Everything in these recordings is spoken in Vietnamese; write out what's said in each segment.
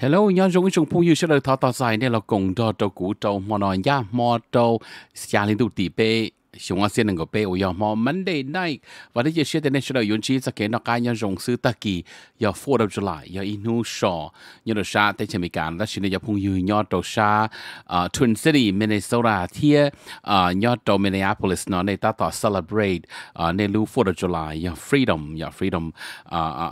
Hello, nhớ dùng chung phụ yêu sẽ được thọ tọt dài nên là cùng đo trâu cũ trâu mà nói nhá, mò trâu, xa lên đủ tỷ bê, chúng ta sẽ nâng bê ô yếm món đề này và đây sẽ đến sau đó yến chỉ sẽ kể nó cái nhân rộng sư ta kỳ giờ phô đầu trở lại giờ inu sọ như là sa tây chemi cản đó xin là phung yu nhau đầu sa Twin City Minnesota thiê à, nhau đầu Minneapolis nó này ta tỏ celebrate à, nên lưu phô đầu trở lại giờ freedom giờ freedom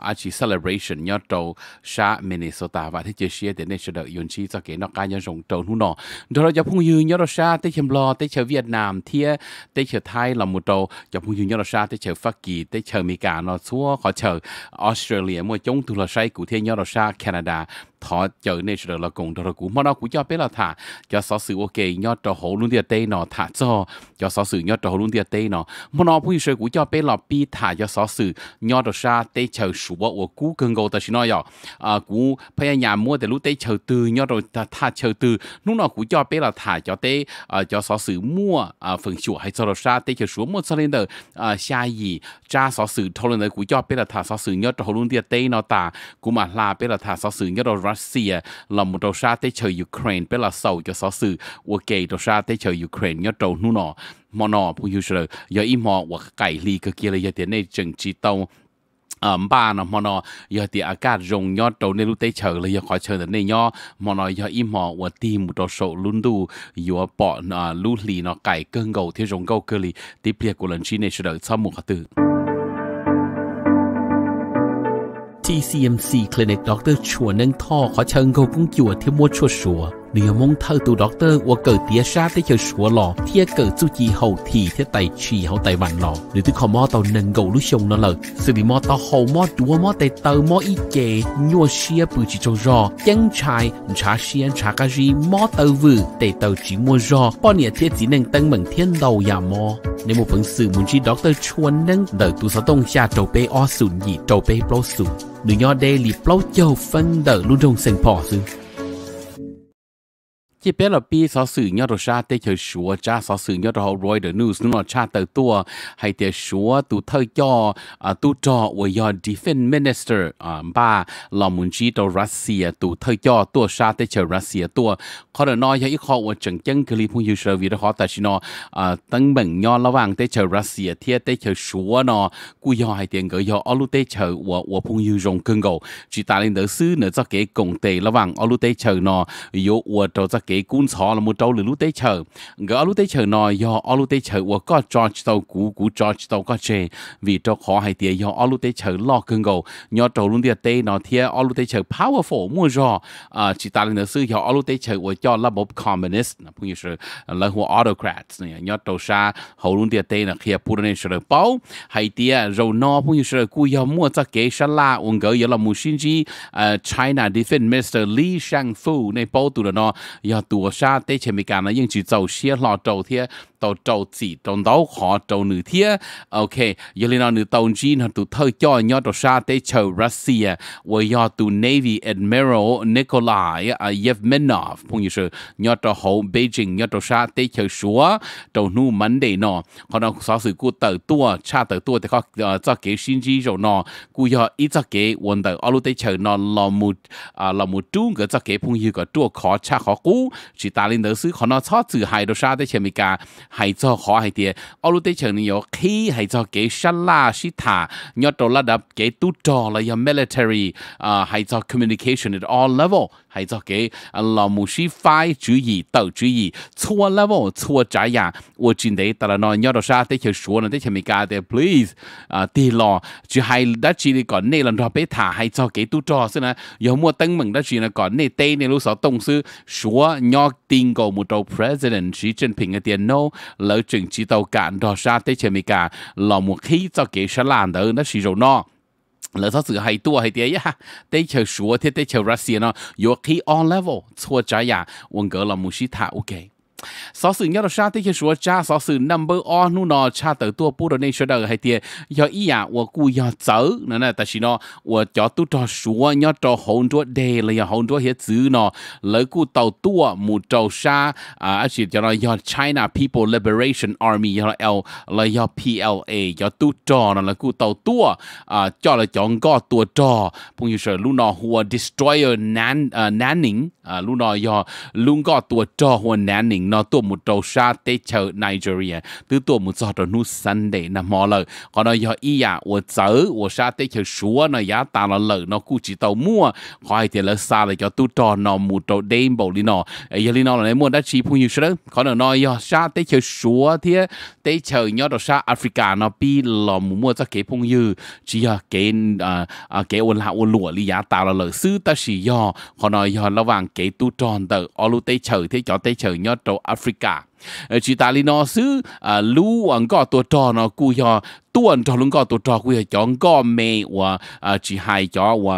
actually à, celebration nhau đầu sa Minnesota và đây sẽ đến sau đó yến chỉ sẽ kể nó cái nhân rộng đầu nó đó là giờ phung yu nhau đầu sa tây chemi lo tây chemi Việt Nam thiê tới chờ Thái là một trâu cho mua nhiều là sao tới chờ Pháp Kỳ tới chờ Mỹ cả nó xua họ chờ Australia mua chống tu là sai cụ thể nhau là sao Canada thọ chờ nên rồi là cùng là cũng mà nó cũng cho biết là thả cho sáu sự ok nhớ cho hồ luôn địa tây nó thả cho cho sáu sự nhớ cho hồ luôn địa tây nó mà nó bây giờ cũng cho biết là bi thả cho sáu sự nhớ trò sa tây chờ sủ bộ của cú cần cầu ta chỉ nói rồi à cú phải nhà mua để lúc tây chờ từ nhớ rồi thả chờ từ lúc nào cũng cho biết là thả cho tây à cho sáu sự mua à phần sủ hay cho sa tây chờ sủ mua cho nên đời à xa gì cha sáu sự thôi là cũng cho biết là thả sáu sự nhớ trò hổ luôn địa tây nó ta cũng mà là biết là thả sáu sự nhớ rồi Russia là một đầu xa tới chơi Ukraine bé là sầu cho xó sự ok đầu xa tới chơi Ukraine nhớ trâu nu nọ mò nọ phụ dụ sờ giờ im họ hoặc cải ly cơ kia là giờ tiền này chừng chỉ tàu um, ba nó mà nó giờ thì à cả rồng nhót trâu nên lúc tới chờ là giờ khỏi chờ đến này nhó mà nó giờ im họ và tìm một đầu sổ luôn đủ giờ bỏ lú lì nó cải cơn gầu thì rồng gầu cơ lì tiếp liệt của lần chi này sẽ đợi sau một cái từ TCMC Clinic ดรชัวนังท่อ ขอเชิญเขาพุ้งจั่วเทมัวชัวชัว nếu mong thơ tụ đọc tơ của cờ tía xa tới chờ sủa lò thia cờ chú chi hậu thì thế tài chỉ hậu tài bàn lò nếu tôi không mò tàu nâng gầu lúc sông nó lờ sự bị mò tàu hậu mò chúa mò tay tờ mò y chè nhua xia bự chỉ cho rò chân chai chá xia chá cá gì mò tàu vừ tay tàu chỉ mua rò bao nhiêu thiết chỉ nâng tăng mừng thiên đầu nhà mò nếu một phần sự muốn chi doctor chuan nâng đợi tụ sáu tông xa trầu bê o sùn gì trầu bê bô sùn nếu nho đây lì bao châu phân đợi luôn trong sành phò sùn ที่เป็นเราปีสอสื่อยอดชาเตเฉยชัวจ้าสอสื่อยอดเรารอยเดอะนิวส์นู่นชาเตตัวให้เตชัวตูเทย่อตูจอวยอดดิฟเฟนมินิสเตอร์อ่าบ้าลอมุนจีตัวรัสเซียตูเทย่อตัวชาเตเฉยรัสเซียตัวขอเดนอยอีกขอว่าจังจังคลีพูยูเชวีนะขอแต่ชินออ่าตั้งแบ่งยอดระหว่างเตเฉยรัสเซียเทียเตเฉยชัวนอกูยอให้เตียงก็ยออลูเตเฉยวัววัวพูยูจงกึ่งกูจีตาลินเดอร์ซื้อเนื้อจะเก๋กงเตระหว่างอลูเตเฉยนอยอวัวตัวจะเก๋ cún cũng là một trâu lửa lúc tế chờ gỡ lúc tế chờ nói do ở lúc tế chờ của có George tàu cũ cũ George tàu có chê vì cho khó hay tiền do ở lúc tế chờ lo cưng gầu nhớ trâu luôn tiền tế nó thì ở lúc tế chờ powerful mua rõ à chỉ ta lên sư do ở lúc tế chờ của cho là một communist là phong như à, là hồ autocrats này nhớ trâu xa hồ luôn tiền tế là khi phụ nữ sửa bao hay tiền rồi nó phong như sửa cú do mua cho kế sản la uống gỡ giờ là mua sinh chi à, China Defense Minister Li Shangfu, Fu này bao tụ nó do 要多少对前面干了，应去走些老周天 tàu trâu chỉ trong đó họ trâu nữ thiết ok giờ lên nó nữ tàu jean họ tụ thơ cho nhau trâu sa tế châu Russia và do tụ Navy Admiral Nikolai à, Yevmenov phong như sự nhau trâu hậu Beijing nhau trâu sa tế châu súa trâu nu mắn đề nọ họ đang xóa sự của tàu tua cha tàu tua thì họ ờ, cho kế sinh chi rồi nọ cú do ít cho kế quân tàu ở lúc tế châu nó là một là một trung cái cho kế phong như cái chua khó cha khó cú chỉ ta lên tới xứ họ nó cho từ hai đô sa tế châu Mỹ cả hay hay hay cho cho cái cái nhớ tu la 还做好一点。奥鲁德城呢有起还做给沙拉西塔，要到那的给都到了要 military à, hay cho communication at all level。係作嘅羅姆舒快主義、鬥主義、錯 level、錯仔呀！我見你特啦，嗱，要到啥？啲條說啦，啲條咪加啲，please 啊啲咯，就係得住你講你啦，特別他係作嘅都做先啦，有冇登門得住啦講你對你老手動書說要定個冇到 president 習近平嘅電腦，老政治到間到啥？啲條咪加羅姆希作嘅出爛到，那是做咯。แล้วถ้าสื่อให้ตัวให้เดียะได้เชื่อชัวที่ได้เชื่อรัสเซียเนาะยกที่ on level ชัวใจยาวันเกิดเรามุชิตาโอเค少数要到啥的些说加少数 number on 努呢，差得多不的那说的还得要一样，我故要走，那那但是呢，我叫都找说要找很多的了，要很多些字呢，来故到多木找啥啊，而且叫到要 China People Liberation Army 要 L 了要 PLA 要都找呢，来故到多啊，叫了讲个多找，朋友说路呢和 destroyer 南呃南宁啊，路呢要路个多找和南宁。nó tổ một trâu sa tế chờ Nigeria từ tổ một giờ nu sân để nằm mò lợ còn nó do ý à của chớ của sa tế chờ súa nó giá ta nó lợ nó cu chỉ tàu mua khỏi thì lỡ xa để cho tu trò nó một trâu đêm bầu đi nó ấy giờ đi nó là mua đất chỉ phu nhiêu sớ còn nó nói do sa tế chờ súa thì tế chờ nhớ trâu sa Africa nó bị lò mua cho cái phu nhiêu chỉ à cái à cái ôn hạ ôn lụa lý giá ta là lỡ sư ta chỉ do còn nó do là vàng cái tu tròn tờ ở lu tế chờ thế cho tế chờ nhớ trâu แอฟริกาจิตาลีนอซื้อลู่อังก็ตัวจอนอกูยอตัวนจอลุงก็ตัวจอกูยอจองก็เมว่าจิไฮจอว่า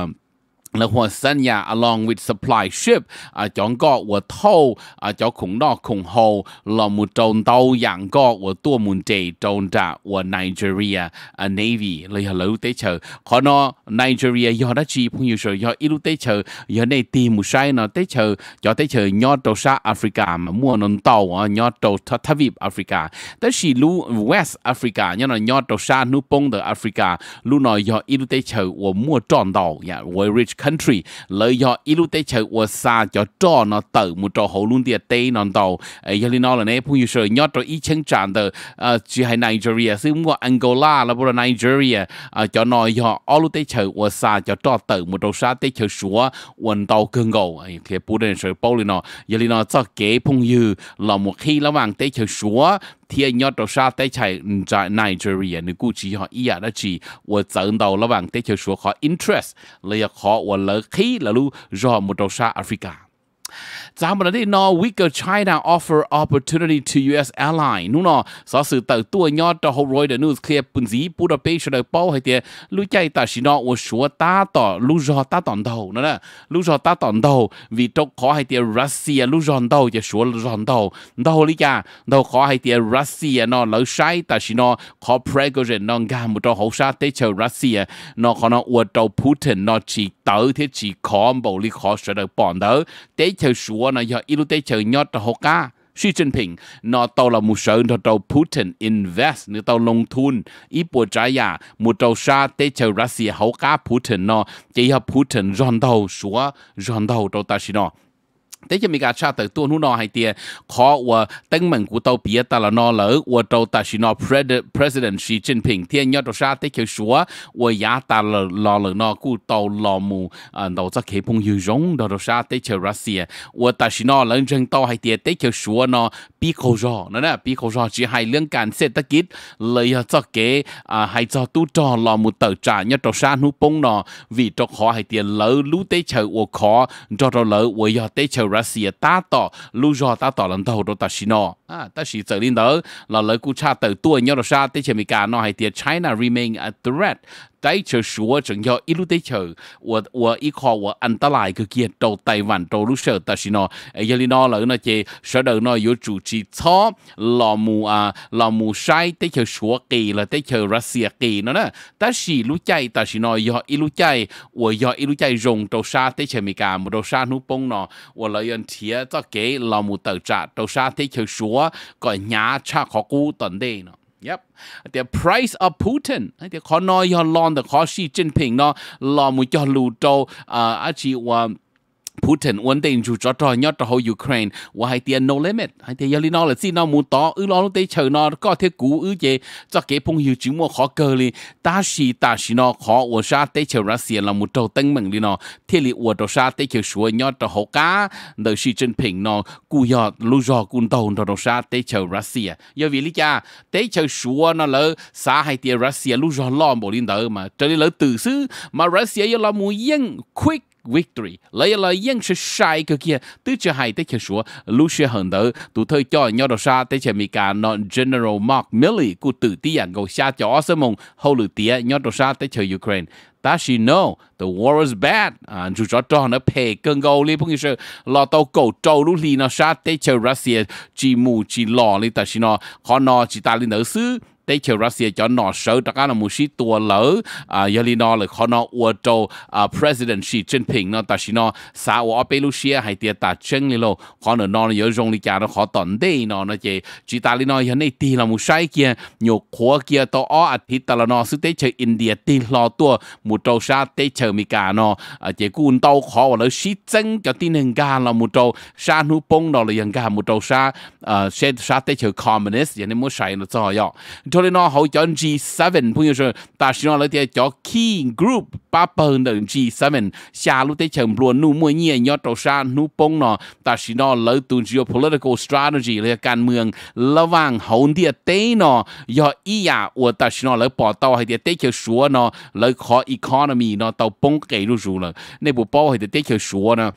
là hoa san nhà along with supply ship à chọn có và cho khủng đó khủng hồ là một tròn tàu dạng có và tua muốn chế tròn trả và Nigeria à, navy lấy hà lâu tế chờ Nigeria do đã chi phong nhiều sự do cho tế chờ nhỏ sa Africa mua nón tàu à nhỏ trâu thà vip Africa tế chỉ West Africa nhớ là sa nu the Africa lu nói do ít tế chờ và mua tàu và dạ, rich country lợi do ilu tế chờ của xa cho cho nó tự một trò hồ luôn tiệt tê non tàu ấy giờ nó là nè phun sờ nhót rồi ít chân tràn tờ ờ, chỉ hay Nigeria xứ mua Angola là bữa Nigeria ờ, cho nó do ilu tế chờ của xa cho cho tự một trò xa tế chờ súa quần tàu cường gầu ấy thì bữa đây sờ bao lên nó giờ nó cho kế phun dư là một khi là vàng tế chờ súa 天要到啥在在在 Nigeria 你估计哈，伊啊那是我走到了往地球说哈 interest，了也好我了黑了路，然后没到啥 Africa。咱们的呢，weaker China offer opportunity to U.S. ally，nu nó sở sự tự tua nhỏ cho hậu rồi để nu kia bún gì bút ở bên sẽ bao chạy ta chỉ nó ở số ta tỏ lúc giờ ta tòn đầu nữa nè lúc giờ ta tòn đầu vì trong khó hay thế Russia lúc giờ đầu thì số lúc giờ đầu đầu lý cha đầu khó hay thế Russia nó lỡ sai ta chỉ nó khó Prigozhin nó gan một trong hậu sa tế chờ Russia nó khó nó ở trong Putin nó chỉ tới thế chỉ khó bảo lý khó sẽ được bọn đó tế chờ số nó giờ ilu tế chờ nhót cho họ cả Xi Jinping nó tàu là một sự nó tàu Putin invest nó tàu lông thun ít bộ trái giả một tàu sa tế chờ Russia hậu cả Putin nó chỉ hợp Putin ròn tàu số ròn tàu tàu ta xin nó แต่จะมีการชาติตัวนู้นอให้เตียขอว่าตั้งมันกูเตาเปียตลนอเหลอว่าเตาตัดชินอ president สีจิ้นผิงเทียนยอดชาติเขียวชัวว่ายาตาลลอเหลนอกูเตาลอมูอันเตาจะเขพงยูจงดอชาติเขียวรัสเซียว่าตัดชินอหลังจังเตาให้เตียเขียวชัวนอปีโคจอนั่นแหละปีโคจอจีให้เรื่องการเศรษฐกิจเลยจะเก๋อ่าให้จะตู้จอรอมุเตอจ่าเนี่ยตัวชาหนูปงเนาะวิจะขอให้เตียนเลอรู้เตเชอวัวขอจอเราเลอวัวยอเตเชอรัสเซียตาต่อลู่จอตาต่อหลังเต่าตัวตัดชินออ่าตัดชิเจอรินเตอเราเลยกูชาเตอตัวเนี่ยตัวชาเตเชอมีการเนาะให้เตียน China remain a threat 在就使我正要一路在求，我我依靠我安达来个见到台湾到路上，但是呢，耶里呢了呢，这说到呢有主持草老母啊老母晒在求说给了在求รัสเซีย给呢呢，但是路在但是呢要一路在，我要一路在用到沙在求美加木到沙努崩呢，我来用贴做给老母到扎到沙在求说个伢差好古等待呢。Yep. The price of Putin. The khó nói họ lon the khó Xi Jinping nó lo một cho lù trâu à, à chỉ à, Putin vấn đề chủ trò nhất cho Ukraine và no limit hai tiền yali nó là gì nó muốn to ư nó tới chờ nó có thể cú ư chế cho cái phong hiệu chứng mua khó cơ li xì ta xì nó khó và sa tới chờ Russia là một trâu tăng mừng đi nó thế li và trâu sa chờ sửa nhất cho hậu cá đời Xi Jinping nó cú yọ lu rò cún tàu cho trâu sa tới chờ Russia do vì lý cha tới chờ sửa nó lỡ sa hai tiền Russia lu rò lo đi đỡ mà trở đi lỡ từ xứ mà Russia yala muốn yên quick victory lấy lời dân sẽ sai cơ kia tứ cho hay tới cho số lúc xưa hơn đỡ tụ thời cho nhau đó xa tới chưa mi cả non general mark milley của tự ti ảnh gầu xa cho sớm mong hậu lử tía nhau đó xa tới cho ukraine ta she know the war is bad à chú cho cho nó phe cơn gầu li phong sự lo tàu cầu trâu lúc li nó xa tới cho russia chỉ mù chỉ lò li ta she nó khó nó chỉ ta li nở xứ tế chiều Russia cho nó sợ tất cả là một sĩ tua lỡ à giờ li nó là khó nó ua trâu à President Xi Jinping nó ta chỉ nó xã ở Belarus hay tiệt ta chân li lô khó nó nó giờ rong li cha nó khó tận đây nó nó chỉ chỉ ta li nó hiện nay tì là một sai kia nhiều khóa kia to ó à thì ta là nó sự tế chiều India tì lo tua một trâu sa tế chiều Mỹ cả nó à chỉ cuốn tàu khó và lỡ sĩ chân cho tin hình ga là một trâu sa nu bông đó là hình ga một trâu sa à sa tế chiều communist vậy nên muốn sai nó cho họ cho nên nó hỗ trợ G7 朋友说，但是呢，那天叫 Key Group 八本的 G7 下路的全部努莫尼要做啥努崩呢？但是呢，那都只有 political strategy 来干เมืองระหว่างหงเดียเต้เนาะยออียาอวแต่ชินอแล้วปอเต้าให้เดียเต้เขียวชัวเนาะแล้วขออีโคโนมีเนาะเต้าปงเกยรู้ๆเลยในบุปผาให้เดียเต้เขียวชัวเนาะ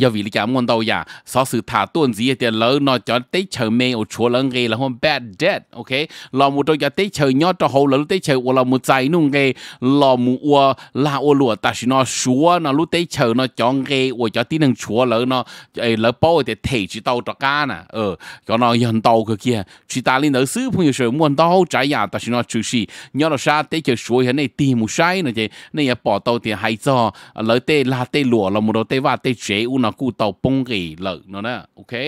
要为了讲问到呀，啥是他段子一点老那叫地球没有错人个，然后 bad dead，OK，老母都叫地球鸟到好了，地球我老母在弄个，老母我拉我落，但是呢说呢，路地球呢讲个，我叫地能错了呢，诶，老包的提起到这家呢，呃，叫那人到个去，去打领导小朋友说问到这呀，但是呢就是鸟到啥地球说一下那地母晒呢，就那也报道的孩子，老地拉地落，老母到地话地水乌。nó cụ tàu bông gì lợ nó nè ok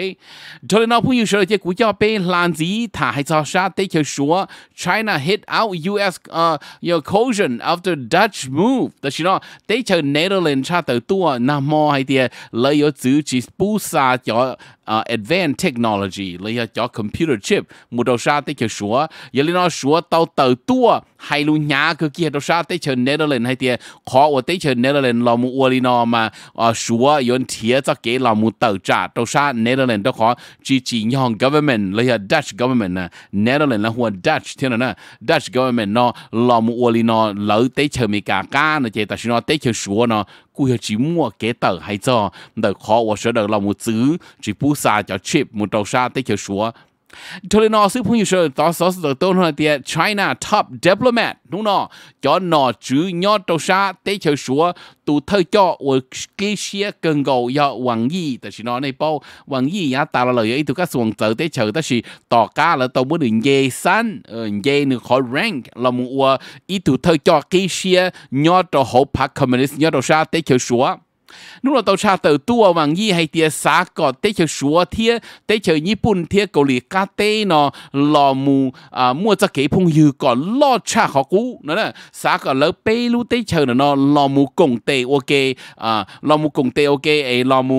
cho nên nó cũng yêu sơ chế cụ cho bên làm gì thả hay cho sa tế cho số China hit out US uh, ờ, your caution after Dutch move đó chỉ nó tế cho Netherlands cha tự tua nam mô hay tiền lợi yếu chữ chỉ bù sa cho uh, advanced technology lấy ờ, cho computer chip một đầu ra tới chờ sủa giờ lên nó sủa tàu tàu tua hay luôn nhá cứ kia đầu ra tới chờ Netherlands hay tiền khó ở tới chờ Netherlands là một uali nó mà ờ, sủa yon thiệt cho cái là một tàu trả đầu ra Netherlands đó khó chỉ chỉ nhon government lấy Dutch government nè Netherlands là huân Dutch thế nào nè Dutch government nó là một uali nó lỡ tới chờ Mỹ cả cá nó chỉ ta xin nó tới chờ sủa nó cú hiệu chỉ mua kế tờ hay cho đời khó và sợ đời lòng một thứ chỉ bù xa cho chip một đầu xa tới cho xuống cho nó sư phong yêu sơ tỏ sở sở tôn hơn tiệt China top diplomat đúng nó cho nó chữ nhỏ trâu xa tế chờ sủa tụ thơ cho ở kê xia cần cầu do Wang Yi tại chỉ nó này bao Wang Yi ya ta là lời ấy tụ các xuồng tờ tế chờ ta chỉ tỏ ca là tàu muốn được dê san dê ờ, được khỏi rank là một ý tụ thơ cho kê xia nhỏ trâu hậu park communist nhỏ trâu xa tế chờ sủa นู่นเราชาเตอตัววังยี่ให้เตียสากอดเตเชชัวเทียเตเชญี่ปุ่นเทียเกาหลีกาเตเนาะลอมูอ่ามัวจะเก็พงยือก่อนลอดชาเขากูนั่นน่ะสากอดแล้วเปรู้เตเชเนาะลอมูกงเตโอเคอ่าลอมูกงเตโอเคไอ้ลอมู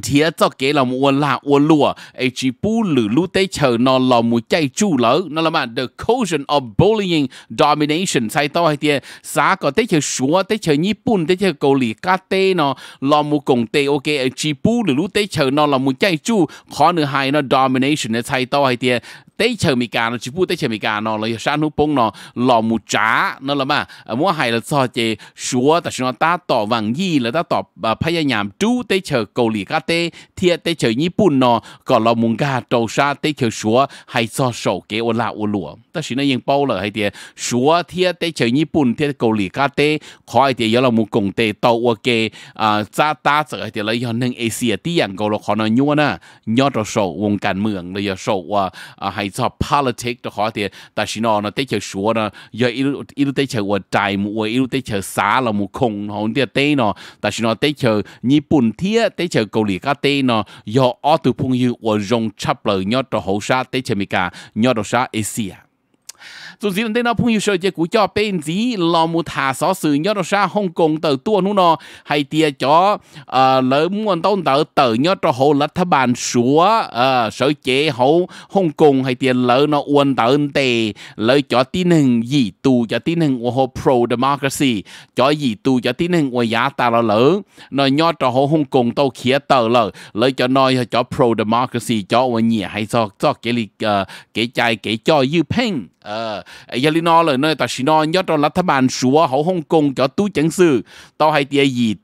thiệt cho kế là mua là mua lúa ai chỉ bu lử lú tế chờ nó là một chạy chu lỡ nó là mà the caution of bullying domination sai to hay tiền xã có tế chờ xua tế chờ nhị bún tế chờ cầu lì cá tế nó là một cùng tế ok ai chỉ bu lử lú tế chờ nó là một chạy chu khó nữa hay nó domination sai to hay tiền tế chờ mì cà nó chỉ bu tế chờ mì cà nó là sa nu bông nó lò mù trá nó là mà mua hay là so chê súa ta nó ta tỏ vàng gì là ta tỏ phải nhảm chú tế chờ cầu lì cá tế thiệt tế chờ nhị bún nó còn lò mùng gà trâu sa tế chờ xúa, hay so sổ kế ô la ô lụa ta chỉ nó yên bao là hay tiệt xúa, thiệt tế chờ nhị bún thiệt cầu lì cá tế khỏi tiệt giờ là mùng công tế tàu ô kê à cha ta sợ tiệt là do nâng Asia tí dạng cầu là khó nó nhua na nhớ trầu vùng cản mường là do sổ à hay 还做 politics 的好点，但是呢，那对球说呢，要一路一路对球我债务，我一路对球啥了么空，然后对对呢，但是呢，对球日本贴对球高丽个对呢，要奥土朋友我用差不了，要到好啥对球咪讲，要到啥 ASEAN。dù gì đến nó phun yêu sợi chế cú cho bên gì lò mù thả xó sự nhớ nó ra Hong Kong từ tua nó nó hay tia cho ờ, lỡ muốn tôn tờ tờ nhớ cho hồ lật thà bàn súa ờ, sợi chế hồ Hong Kong hay tia lỡ nó uốn tờ ân tề lỡ cho tin hình gì tù cho tin hình của hồ pro democracy cho gì tù cho tin hình của giá ta là lỡ nó nhớ cho hồ Hong Kong tàu khía tờ lỡ lỡ cho nói cho pro democracy cho của nhỉ hay ờ, cho cho cái cái chạy cái cho như ping ờ giờ lý nó là bàn súa hậu Hong Kong cho tu chẳng sự tao hay tia gì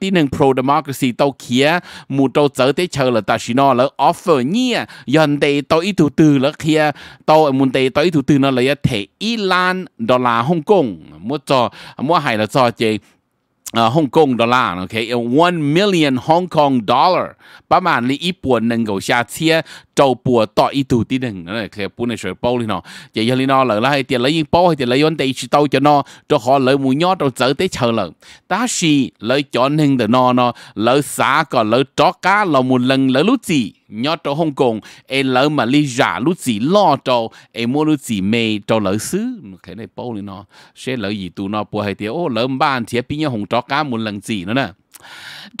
tí năng pro democracy tao kia mù tao chở tới chờ là ta xin offer nhia dần tệ tao ít thủ tư là kia tao muốn tệ tao ít thủ tư nó là thể Ilan đô la Hong Kong mua cho mua hay là cho chơi uh, Hong Kong dollar okay one million Hong Kong dollar ประมาณนี้อีปวนหนึ่งก็ชาเทียเจ้าปัวต่ออีตูที่หนึ่งนั่นแหละคือปุ่นในสวยเป้าเลยเนาะจะยังลีนอเหลือแล้วให้เตียนแล้วยิงเป้าให้เตียนแล้วย้อนเตะชิโตจะนอจะขอเลยมูยอดเราเจอเตะเฉลิมตาชีเลยจอนหนึ่งเดนอเนาะเลยสาก่อนเลยจอกก้าเราหมุนหนึ่งเลยรู้จี nhớ cho Hong Kong em lỡ mà li giả lúc gì lo cho em mua lúc gì mê cho lỡ xứ cái này bao này nó sẽ lỡ gì tụi nó bùa hay tiếu lỡ ban thì biết nhau Hong cho cá một lần gì nữa nè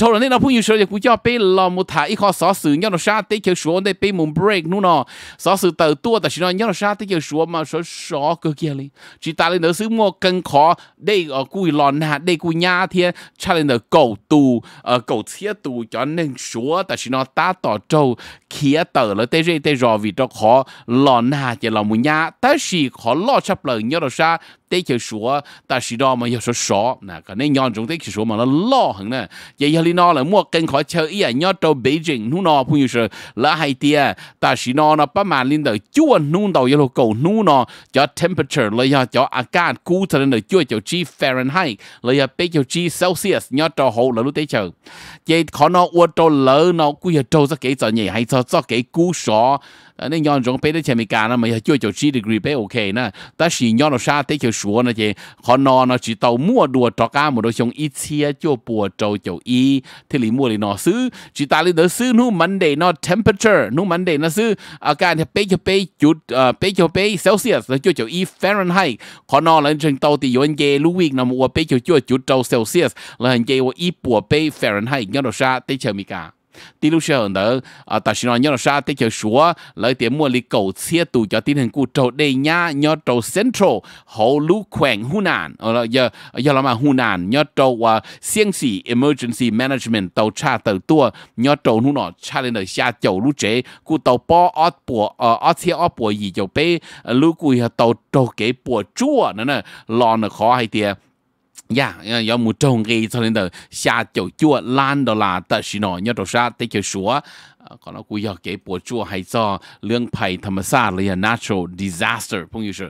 ทรนี่เราพูดอยู่เฉยๆกูย่อไปลอมุถ่ายอีกข้อสอสื่อย่อเราชาติเกี่ยวชัวได้ไปมุมเบรกนู่นน่ะสอสื่อเติร์ตัวแต่ชิโนย่อเราชาติเกี่ยวชัวมาชอชอเกี่ยวเลยจิตาเลยเนื้อซื้อมัวกันขอได้เออกูหลอนนะได้กูย่าเทียชาเลยเนื้อเก่าตูเออเก่าเทียตูจอนหนึ่งชัวแต่ชิโนตาต่อโจเขียเติร์แล้วเตเรเตรอวิตรขอหลอนนะเจเรามุญาแต่ชีขอล่อชับเลยย่อเราชา tế chờ sủa ta sĩ đó mà yêu số sọ cái này nhon chúng tế chờ mà nó lo hơn nè vậy giờ nó là mua kênh khỏi chơi ý à nhớ trâu Beijing nu nó phu như sờ là hay tia ta sĩ nó nó bắt mà lên đời chua nu đầu yêu cầu nu cho temperature lấy cho cho akan cú thật là chua cho chi Fahrenheit lấy cho chi Celsius nhớ trâu hậu là lúc tế chờ vậy khó nó uo lỡ nó cú giờ trâu cái giờ nhảy hay cho cho cái cú sọ 那年中背的前面干了嘛，要就就 G degree 背 OK 呢。但是年了啥得就说那些，可能呢只到末多找干么都像一切就不周就一，这里末的那是，只打里头是努 Monday 那 temperature 努 Monday 那是啊干的背就背就呃背就背 Celsius 就就一 Fahrenheit，可能人成到底有人给 Louis 那么我背就就就周 Celsius，然后给我一波背 Fahrenheit 年了啥得前面干。tí lúc sau đó ta xin nói nhớ là sao tí chờ số lấy mua li cầu xe tù cho tiến hành cụ trâu đây nhá nhớ trâu central hậu lũ quẹn hu nàn ờ giờ giờ là mà hu nàn nhớ trâu à xiên emergency management tàu cha tàu tua nhớ trâu nu nọ lên đời xa chầu lũ trẻ cụ tàu po ót bùa ờ, ót xe ót bùa gì chầu bê lũ cụ tàu trâu kế bùa chua nữa nè lò nè khó hay tiền 呀，要么中个才能的下九脚烂到啦，但是呢，要多少得去说。ก็เรากูอยากเก็บปวดจั่วให้จ้อเรื่องภัยธรรมชาติเลย natural disaster พวกนี้สิ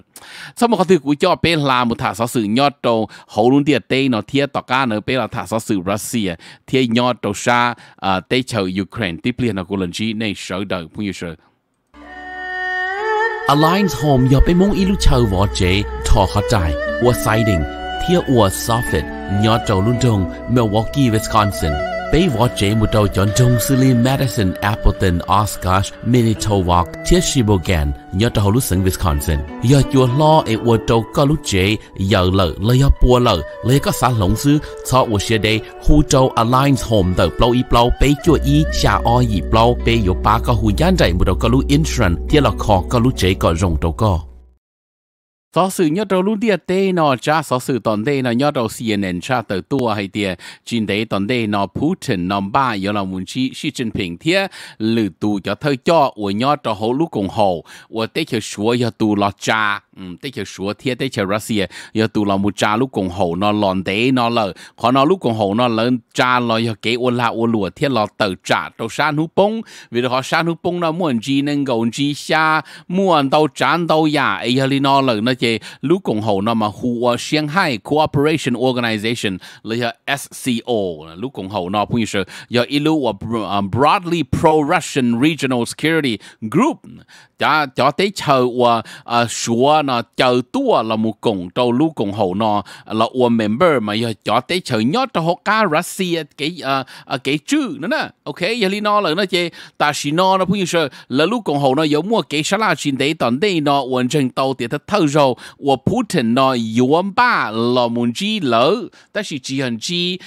สมมติเขาถือกูจ่อเป็นลามุถาสสื่อยอดโตเขาลุนเดียเตเนาะเทียต่อก้าเนาะเป็นลาถาสสื่อรัสเซียเทียยอดโตชาเอ่อเตเชอยูเครนที่เปลี่ยนกุลันชีในเชิดเดิมพวกนี้สิ Alliance Home อย่าไปมุ่งอิลุเชอวอเจทอเข้าใจว่าไซดิง thia ua soffit nhỏ trâu luôn trông Milwaukee, Wisconsin. Bay võ chế một trâu chọn trông xử lý Madison, Appleton, Oshkosh, Manitowoc, thia Shebogan, nhỏ trâu lúc sân Wisconsin. Giờ chùa lo e ua trâu có lúc chế, giờ lợ lấy ở bùa lợ, lấy có xã lộng sư, cho ua xe đây, hù trâu Alliance Home tờ blow y blow, bay chùa y, xa o y blow, bay yếu ba có hù gian dạy một trâu có lúc insurance, thia là khó có lúc chế có rộng trâu có giáo sự nhớ đầu lúc địa tê nó cha giáo sự toàn tê nó nhớ đầu CNN cha từ tua hay địa trên tế toàn tê nó Putin nó ba yếu là muốn chi Xi Jinping thế lử tù cho thơi cho của nhớ đầu hậu lúc cùng hậu của tê kiểu số cho tù lọ cha 嗯，的確說天，的確 Russia 要杜老木炸路共好那浪地那了，可那路共好那人炸了要給我拉我落天了豆炸到山湖崩，為了好山湖崩那莫人機能夠機下莫人到戰到呀，哎呀哩那了那些路共好那麼呼我上海 Cooperation Organization 了要 SCO 路共好那朋友說要一路我 broadly pro-Russian regional security group，假假的求我呃說。nó chờ tua là một cùng trâu lu cùng hậu nó là one member mà giờ cho tới chờ nhớ cho họ cá Russia cái ờ, ờ, cái chữ nữa nè ok giờ li nó là nó chơi ta chỉ nó nó bây giờ là lu cùng hậu nó giống mua cái sao là xin đấy toàn đây nó hoàn thành tàu thì ta thâu rồi Putin nó yuan ba là muốn chi lỡ ta chỉ chỉ hành chi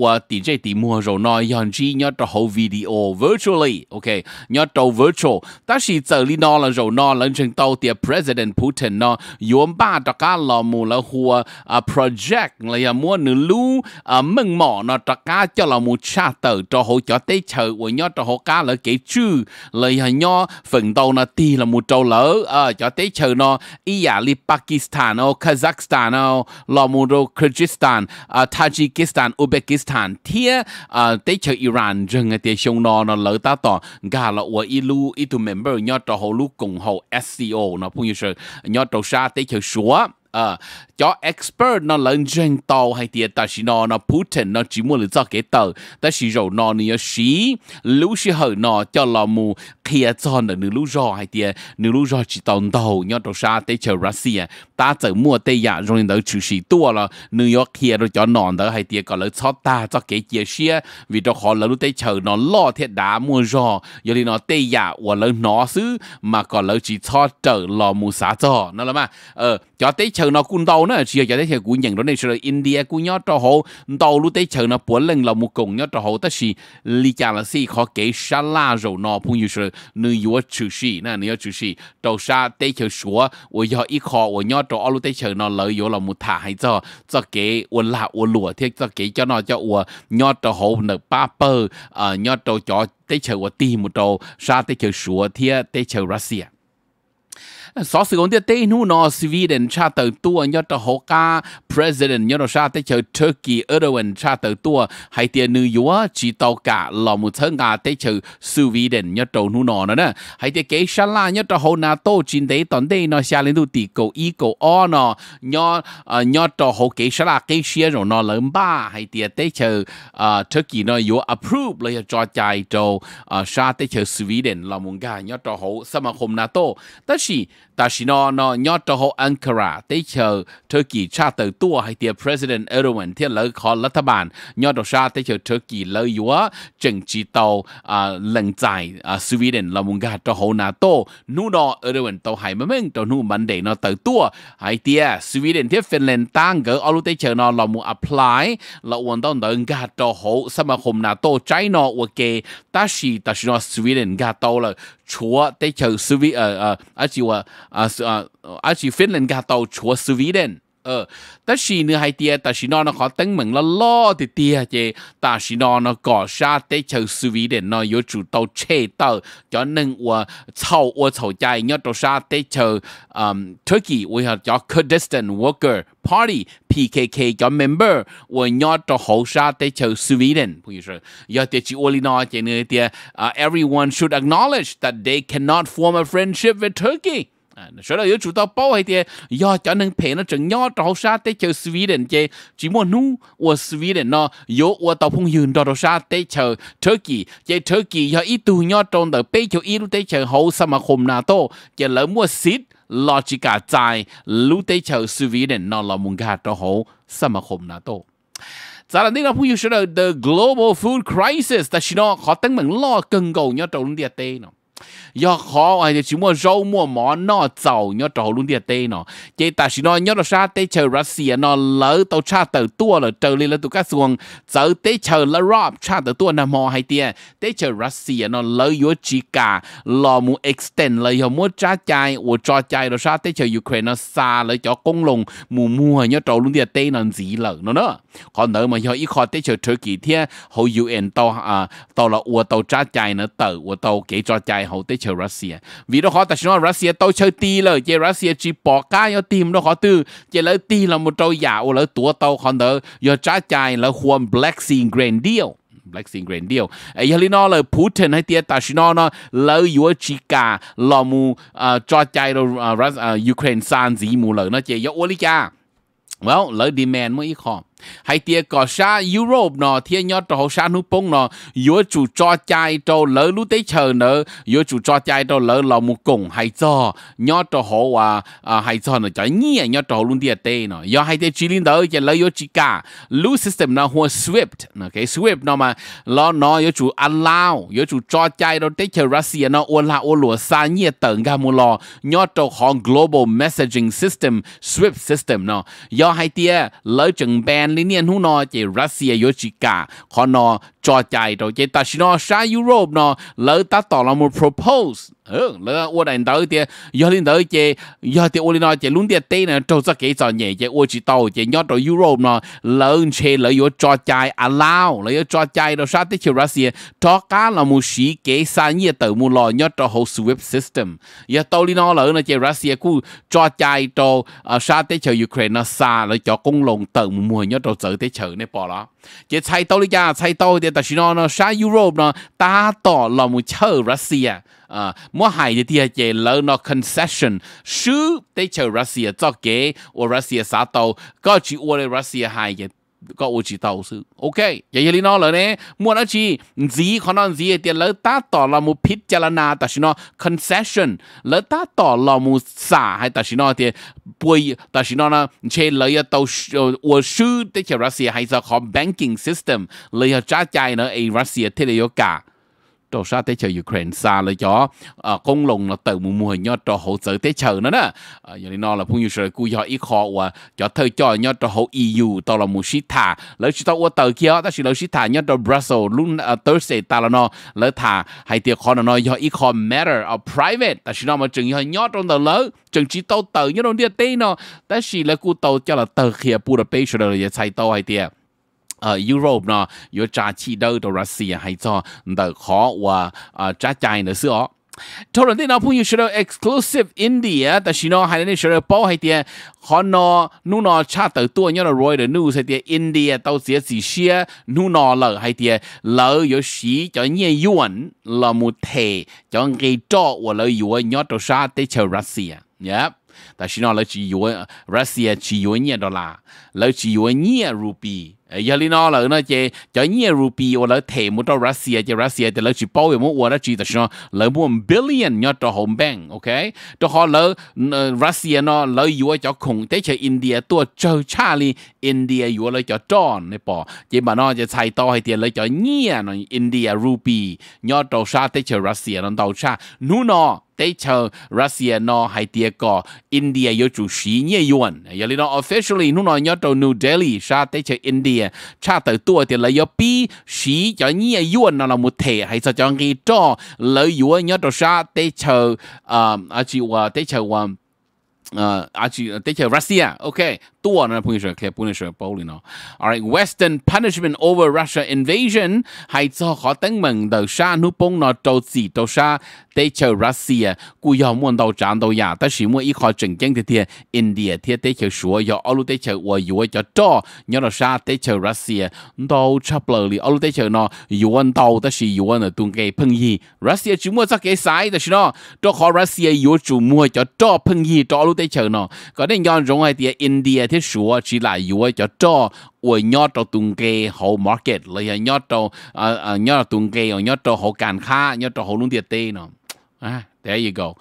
và tiền chơi tiền mua rồi nó hành chi cho hậu video virtually ok nhớ cho virtual ta chỉ chờ li nó là rồi nó lên trên tàu thì president Putin นอยวมบ้าตะกาลอมูละหัวอ่า project เลยมัวนึลูอ่ามึงหมอนอตะกาเจ้าลอมูชาเตอร์จอโหจอเตเฉอวยยอจอโหกาเลยเกจื้อเลยยอฝั่งตอนอตีละมูจอเลออ่าจอเตเฉอนออียาลิปากีสถานอคาซัคสถานอลอมูโรครจิสถานอ่าทาจิกิสถานอุเบกิสถานเทียอ่าเตเฉออิหร่านจึงเตชงนอนอเลอตาต่อกาละอวอีลูอีตุเมมเบอร์ยอจอโหลูกงโห SCO นอผู้ยูเชยอ cho trâu sa tế chờ súa ờ cho expert nó lên trên tàu hay tiệt ta chỉ nó nó Putin nó chỉ muốn là cho cái tờ ta chỉ rồi nó nữa xí lũ xí hở nó cho là mù kia cho nó nữ lũ rò hay tiệt nữ lũ rò chỉ tàu tàu nhớ đồ xa tới chờ Russia ta tự mua tây nhà dạ, rồi nó chữ xí tua là nữ York kia rồi cho nó đỡ hay tiệt còn lỡ cho ta cho cái kia xia vì đó khó lỡ lũ tới chờ nó lo thiệt đá mua rò giờ thì nó tây nhà và lỡ nó xứ mà còn lỡ chỉ cho chờ lò mù xá cho nó là mà ờ cho tới chờ chờ nó cũng đâu nữa chỉ giờ đây thì cũng nhận đó này rồi India cũng nhớ cho họ đâu lúc đấy chờ nó bốn lần là một cùng nhớ cho họ tất là lý trả là gì họ kể sa la rồi nó cũng như rồi nữ yếu chú sĩ nè nữ yếu chữ sĩ đầu sa đấy chờ số tôi giờ ít khó tôi nhớ cho lúc đấy chờ nó lợi yếu là một thả hay cho cho cái tôi là tôi lùa thì cho cái cho nó cho tôi nhớ cho họ nợ ba bơ nhớ cho cho đấy chờ tôi tìm một đầu xa đấy chờ số thì đấy chờ Russia so sự ổn tiết tế nu nó Sweden cha tàu tua nhớ tàu hồ president nhớ tàu cha tế chờ Turkey Erdogan cha tàu tua hay tiền nữ yếu chỉ tàu cả là một thân cả tế chờ Sweden nhớ tàu nu nó nữa nè hay tiền kế sản la nhớ tàu hồ NATO chiến tế toàn tế nó xa lên tu tỷ cầu ý cầu o no nhớ ờ, nhớ tàu hồ kế sản la kế xe rồi nó lớn ba hay tiền tế chờ Turkey nó Yo approve lấy cho chạy tàu cha ờ, tế chờ Sweden là một cái nhớ tàu ta สมาคมนาโต้แต่สิ ta chỉ nó nó nhớ cho họ Ankara tới chờ Turkey trả từ tua hay tiệp President Erdogan thiết lợi khó lật bàn nhớ cho tới chờ Turkey lợi yếu chỉnh chỉ tàu à lần dài à Sweden là muốn gạt cho họ NATO nu đó Erdogan tàu hay mà mình tàu nu vấn đề nó từ tua hay tiệp Sweden thiết Finland tăng gỡ ở lúc tới chờ nó là muốn apply là ổn tàu đợi gạt cho họ sao mà không NATO trái nó ok ta chỉ ta chỉ nó Sweden gạt tàu là chúa tế chờ Svi ở ở ở chỉ ở ở ở chỉ Finland cả tàu chúa đến ờ ta xì nữa hay tia nó nó khó tính mình là lo thì tia chứ nó nó có sa tế chờ sư nó yếu chủ tàu chê tàu cho nên ua sau ua sau chạy nhớ tàu sa tế chờ um, Turkey ua hợp cho Worker Party PKK cho member ua nhớ tàu hậu sa tế chờ sư vị đến bây giờ chỉ ua lý nó chứ nữa tia à, everyone should acknowledge that they cannot form a friendship with Turkey à sau đó chúng ta bảo hay thì do cho nên phải nó chẳng nhỏ trâu sa tới chờ Sweden chứ chỉ muốn nu ở Sweden nó yo ở tàu phong yun trâu sa tới chờ Turkey chứ Turkey do ít tu nhỏ trong đời bây giờ ít tới chờ hậu sao mà khom nào to chứ lỡ mua xít logica trái lúc tới chờ Sweden nó là muốn gạt trâu hậu sao mà khom nào to สารนี้เราพูดอยู่เสมอ the global food crisis แต่ชิโนขอตั้งเหมือนล่อเกิงเก่าเนี่ยตรงเดียเต้เนาะ yo khó ai thì chỉ mua rau mua mỏ nó giàu nhớ trò luôn địa tê nó chỉ ta chỉ nó nhớ là sa tê chờ Russia à, nó lỡ tàu cha tàu tua là trời lên là tụ cá xuồng giờ tê chờ là rob cha tàu tua nằm mò hay tia tê chờ à. Russia à, nó lỡ yếu chỉ cả lò mu extend là yo mua cha chai ô cho chai rồi sa tê chờ Ukraine nó xa lỡ cho công lùng mù mua nhớ trò luôn địa tê nó gì lỡ nó nữa còn nữa mà yo ít khó tê chờ Turkey thế hầu UN tàu à tàu là ô tàu cha chai nữa, tàu ô tàu kế cho chai 好对เชรัสเซีย วีดอขอแต่ชนรัสเซียโตเชตีเลย เจรัสเซียจีปอก้ายอตีมดอขอตือ เจเลยตีเรามุโตหยาโอเลยตัวโตคอนเดอร์ยอจ้าใจแล้วควมแบล็กซีนเกรนเดียว แบล็กซีนเกรนเดียวไอ้ยลินอเลยพูดถึงให้เตียตาชินอเนาะ เลยยัวจิกาลอมูอ่าจอใจเรารัสอ่ายูเครนซานสีมูเลยเนาะเจยอโอลิกา well เลยดีแมนเมื่ออีคอม hay tia cỏ sa Europe nó tia nhớ trò sa nu bông nó yếu chủ cho chai trâu lỡ lú tế chờ nữa yếu chủ cho chai trâu lỡ lò một cổng hay cho nhớ trò hộ à, à hay cho nó cho nhẹ à, nhớ trò luôn tia à tê nó yếu hay tia chỉ linh đó chỉ lỡ yếu chỉ cả lú system nó hoa swift nó swift nó mà lo nó yếu chủ allow yếu chủ cho chai trâu tế chờ Russia nó ô la ô lúa sa nhẹ tận ga mua lò nhớ trò hòn global messaging system swift system nó yếu hay tia lỡ chừng bè นลิเนียนฮูนอเจรัสเซียโยชิกาคอนอ cho chạy rồi chế ta xin nó xa Europe nó lỡ ta tỏ là một propose ừ lỡ ô đàn tới thì do liên tới chế do thì ô lên chế luôn thì tê nè trâu ra cái trò nhẹ chế ô chỉ tàu chế nhót rồi Europe nó lỡ chế lỡ yếu cho chạy allow lỡ yếu cho chạy rồi sao tới chiều Russia cho cá là một sĩ kế xa nhẹ tự mua lò nhót cho whole swift system giờ tàu lên nó lỡ nó chế Russia cứ cho chạy cho sao ờ, tới chiều Ukraine xa lỡ cho công lồng tự mua mùa nhót rồi tới chiều này bỏ đó chế chạy tàu đi ra chạy tàu thì ta xin nó xa Europe nó ta tỏ là một chờ Russia à mua hải thì thì lỡ nó concession sư để chờ Russia cho cái ở Russia xã tàu có chỉ ở Russia hải ก็อุจิเตาซื้อโอเคอย่าอย่ลีนอเลยเนี่ยมวนอาชีสีขอนอนสีเตียนแล้วตาต่อลามูพิจารณาตัดชินอ concession แล้วตาต่อลามูสาให้ตัดชินอเตียป่วยตัดชินอนะเช่นเลยะตวอวชื่อเตเชรัสเซียให้สะขอ banking system เลยจะจ่ายเนอะไอรัสเซียเทเลโยกา trò sa tế chờ Ukraine xa là cho à, công lồng là tự mù mù hình nhau trò hỗ trợ tế chờ nó nè à, giờ nên nó là phun như sợi cú do ít khó và cho thời cho nhau trò hỗ EU tao là một sĩ thả lấy chỉ tao qua tờ kia ta chỉ lấy sĩ thả nhau trò Brussels luôn à, Thursday ta là nó lấy thả hay tiệc khó là nó do ít khó matter of private ta chỉ nó mà chừng nhau trong tờ lớn chừng chỉ tao tờ nhau trong địa tây nó ta chỉ lấy cú tao cho là tờ kia Budapest rồi giờ chạy tao hay tiệc ở Europe nó yếu trả chi đâu đó Russia hay cho đỡ khó và trả chạy nữa xưa ทรนที่น้องพูดอยู่เชื่อ exclusive India แต่ชิโนไฮเดนเชื่อป้อให้เตียขอนอนู่นอชาติตัวยอนรวยเดนู่เสียเตียอินเดียเต้าเสียสีเชียนู่นอเลยให้เตียเลยอยู่สีจะเยี่ยยวนละมุเทจะเกยจ่อว่าเลยอยู่ยอดตัวชาติเชรัสเซียเนี่ยแต่ชิโนเลยจีอยู่รัสเซียจีอยู่เนี่ยดอลลาร์เลยจีอยู่เนี่ยรูปี giờ lý nó là nó chơi cho nhiều rupi ở là thêm một trò Russia chơi Russia thì là chỉ bao nhiêu một là chỉ là là một billion nhớ trò home bank ok trò họ là ờ, Russia nó là vừa cho cùng thế chơi India tua Charlie India vừa là cho John này bỏ chỉ mà nó chơi sai to hay là cho nhiều nó India rupi nhớ trò sa thế chơi Russia nó đầu sa nu nó tế chờ Russia nó hay tia India yếu chủ sĩ nhiều yuan giờ lý nó officially nu nó nhớ trò New Delhi sa tế chơi India tiền cha tới tua thì lấy yo bi cho nhia yuan nó là một thể hay sao cho nghe cho lấy yuan nhớ cho sa chờ ờ à chị wa ờ, tế chờ um, Uh, actually, take care. Russia. Okay. Tuan punisher, clear punisher, bowling. All right. Western punishment over Russia invasion. Hai cho họ tăng mừng đầu xa nu bông nó đầu gì đầu xa. Take care Russia. Cú yếu muốn đầu trán đầu nhà. Ta chỉ muốn ít khó chứng kiến thì thiệt. India thiệt take care sửa. Yo alu take care và yo cho cho. Nhớ đầu xa take care Russia. Đầu chấp lời li alu take care nó. Yuan đầu ta chỉ yuan ở tung cái phân gì. Russia chỉ muốn cho cái sai ta chỉ nó. Cho họ Russia yo chủ mua cho cho phân gì cho alu chờ nó có nên yon rong ai tia India thế sửa chỉ là yếu cho cho ủa nhớ cho tung kê hồ market lấy nhớ cho nhớ tung kê nhớ cho hồ càn kha nhớ cho hồ luôn tiệt tê nó à There you go.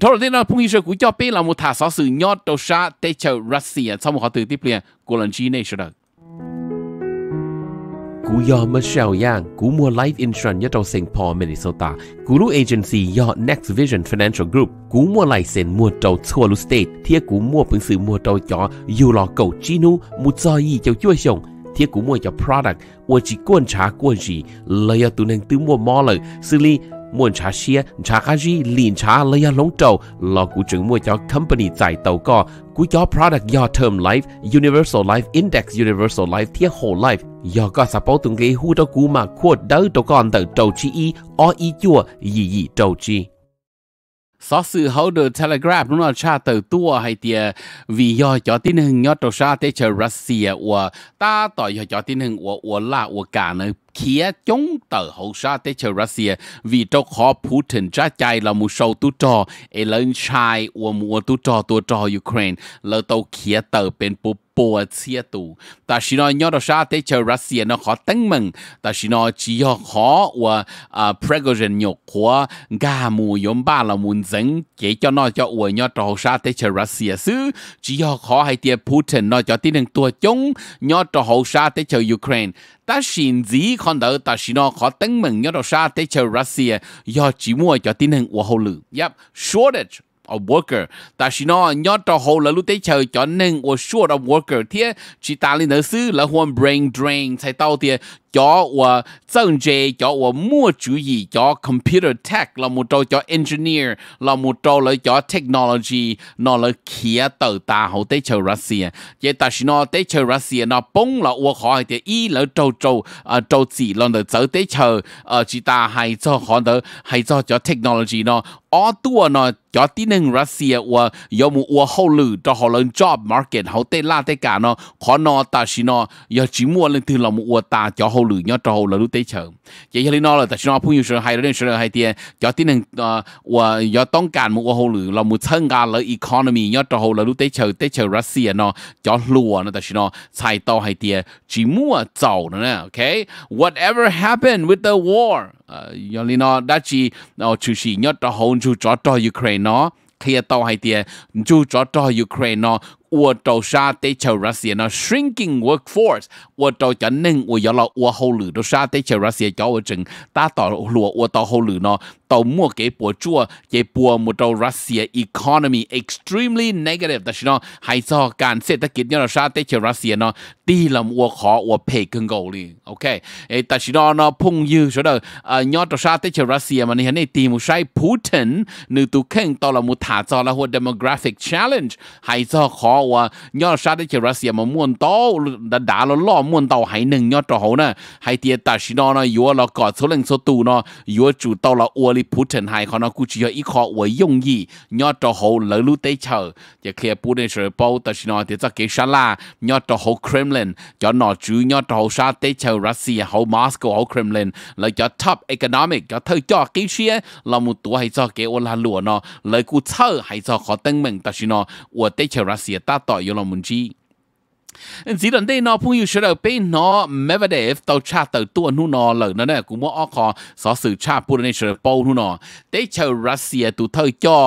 Thôi rồi nó phung sơ của cho biết là một thả sáu sự nhót đầu xa tê chờ Russia sau một họ từ tiếp liền của lần chi này sẽ được cú yo Michelle Yang, cú mua life insurance cho St. Paul, Minnesota. Cú lu agency yo Next Vision Financial Group, cú mua lại sen mua trâu thua state, thiệt cú mua bằng sự mua trâu cho yêu lo cầu chinu, mua cho gì cú mua cho product, ua chỉ quan trả quan gì, lời tu nên tư mua mò lời, xử muốn trả xe trả cá gì liền trả lấy lóng trâu, lo cụ trưởng mua cho company giải tàu co cú cho product do term life universal life index universal life thiết whole life do có support từng cái hu đó cú mà quote đỡ tàu con tàu trâu chi y o y chua gì gì trâu chi สื่อเขาเดอะเทเลกราฟนู่นชาติวตัวให้เตียวิยอจอที่หนึ่งยอดตัวชาเตชรัสเซียวัวตาต่อยอจอที่หนึ่งวัวอัวล่าอัวกาเนเขียจงเต่อของชาเตชรัสเซียวีเจ้าขอพูดถึงใจเรามูโชตุจอเอเลนชายวัวมัวตุจอตัวจอยูเครนเราตัวเขียเต่อเป็นปุ๊บ bộ chia tù ta chỉ nói nhớ đó sao thế chờ Russia nó khó tăng mừng ta chỉ nói chỉ có khó và à Prigozhin nhục của gà mù yếm ba là muốn dẫn Kể cho nó cho uổng nhớ đó sao thế chờ Russia xứ chỉ có khó hay tiền Putin nó cho tin rằng tua chống nhớ đó hậu sao cho Ukraine ta xin gì con đỡ ta xin nói khó tăng mừng nhớ đó sao thế cho Russia do chỉ mua cho tin rằng uổng hậu lử yep shortage a worker ta chỉ nó nhớ trò hồ là lúc tế chờ cho nên a short of worker thế chỉ ta lên nữa sư là huan brain drain sai tao thì cho ờ, cho ờ, mua chủ cho computer tech là là một một trâu, cho engineer trâu engineer，เรา冇做嚟咗 cho technology nó nó nó là là là tờ ta ta vậy thì y trâu trâu, 呢，我多呢。cho ờ, tí nâng Russia và yo mu wa hô lử cho họ lên job market họ tê la tê cả nó khó nó ta xí nó yo chỉ mua lên từ lòng wa ta cho họ hồ lử nhỏ là lúc tế chờ chỉ cho lý nó là tại phun nhiều sự hay đến sự hay tiền cho tin rằng và do tông cản một hồ lử là một thân gà là economy nhỏ trò là lúc tế chờ tế chờ Russia nó cho lùa nó tại sao xài tàu hay tiền chỉ mua giàu nữa nè okay whatever happened with the war do ờ, lý đã chỉ ờ, chủ sĩ nhỏ trò hồ chủ trò trò Ukraine nó khi tàu hay tiền chú cho trò Ukraine nó 我找啥得求 Russia 呢？shrinking workforce，我找只能我要了我后路都啥得求 Russia 叫我整，打到路我到后路呢，mua chua, 到末给博主给博木到 Russia economy extremely negative. cho negative，但是呢，还做干涉的给你了啥？对起 Russia 呢，低了我好我赔更高哩，OK？诶，但是呢，呢朋友说的啊，你到啥对起 ờ, Russia 嘛？你看那题目是 Putin，你都看到了木他做了或 demographic challenge，还做好我你到啥对起 Russia 嘛？muốn đau đã đã lo lo muốn đau hay nâng nhau cho hậu nè, hay tiệt ta chỉ nó nó yếu là có số lần số tù nó yếu chủ tàu là uo li pu chen hai khó nó cú chỉ y khó với gì nhớ cho hồ lỡ lũ tế chờ giờ kia pu nên sửa bao ta chỉ nói thì ta la nhớ cho hồ Kremlin cho nó chú nhớ cho hồ sa tế chờ Russia hồ Moscow hồ Kremlin là cho top economic cho thơ cho kỹ xia một tuổi hay cho kể ô là nó lời cú thơ hay cho khó tân mình ta chỉ nói ô tế chờ Russia ta tỏi vô là muốn chi สิ่งที่นอพ่งอยู่เฉลีิงไปนอไม่ว่าเดฟเต่าชาติตัวนู่นนอเลยนั่นแหละกูมอ้อคอสอสื่อชาติพูดในเฉลีิงโป้นู่นนอแต่ชาวรัสเซียตัวเธอจ่อ